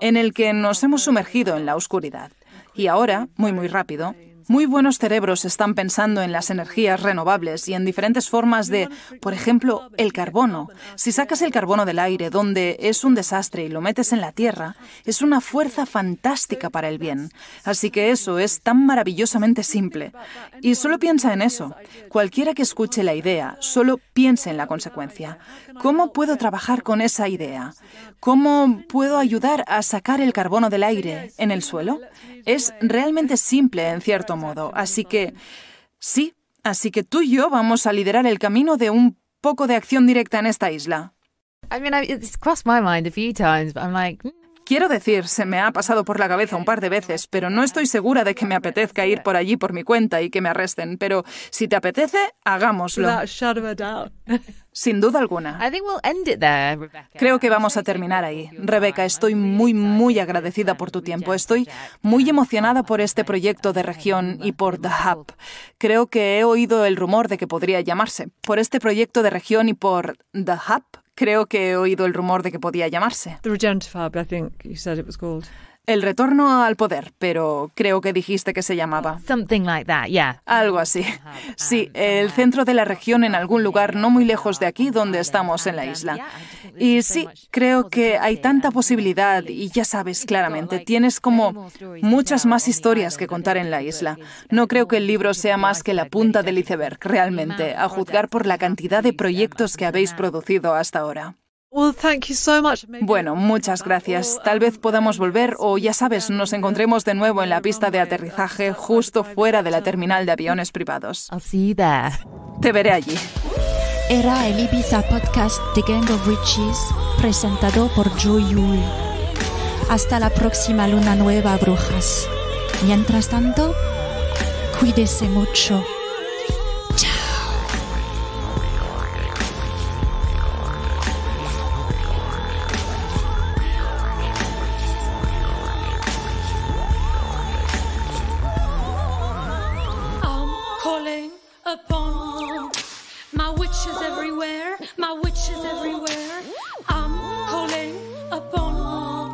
Speaker 1: en el que nos hemos sumergido en la oscuridad. Y ahora, muy muy rápido, muy buenos cerebros están pensando en las energías renovables y en diferentes formas de, por ejemplo, el carbono. Si sacas el carbono del aire, donde es un desastre, y lo metes en la tierra, es una fuerza fantástica para el bien. Así que eso es tan maravillosamente simple. Y solo piensa en eso. Cualquiera que escuche la idea, solo piense en la consecuencia. ¿Cómo puedo trabajar con esa idea? ¿Cómo puedo ayudar a sacar el carbono del aire en el suelo? Es realmente simple en cierto Así que, sí, así que tú y yo vamos a liderar el camino de un poco de acción directa en esta isla. Quiero decir, se me ha pasado por la cabeza un par de veces, pero no estoy segura de que me apetezca ir por allí por mi cuenta y que me arresten. Pero si te apetece, hagámoslo. Sin duda alguna. Creo que vamos a terminar ahí. Rebeca, estoy muy, muy agradecida por tu tiempo. Estoy muy emocionada por este proyecto de región y por The Hub. Creo que he oído el rumor de que podría llamarse. Por este proyecto de región y por The Hub, Creo que he oído el rumor de que podía llamarse. The Regentifab, Hub, I think you said it was called. El retorno al poder, pero creo que dijiste que se llamaba. Algo así. Sí, el centro de la región en algún lugar no muy lejos de aquí donde estamos en la um, isla. Y sí, creo que hay tanta posibilidad y ya sabes claramente, tienes como muchas más historias que contar en la isla. No creo que el libro sea más que la punta del iceberg, realmente, a juzgar por la cantidad de proyectos que habéis producido hasta ahora. Bueno, muchas gracias. Tal vez um, podamos um, volver o, ya sabes, um, nos encontremos de nuevo en la pista de uh, aterrizaje justo fuera de la terminal de aviones privados. Te veré allí.
Speaker 2: Era el Ibiza Podcast de Gang of Witches presentado por Joe Yule. Hasta la próxima luna nueva, brujas. Mientras tanto, cuídese mucho.
Speaker 3: My witch is everywhere. I'm calling upon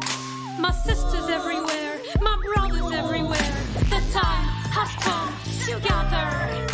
Speaker 3: my sisters everywhere. My brothers everywhere. The time has come to gather.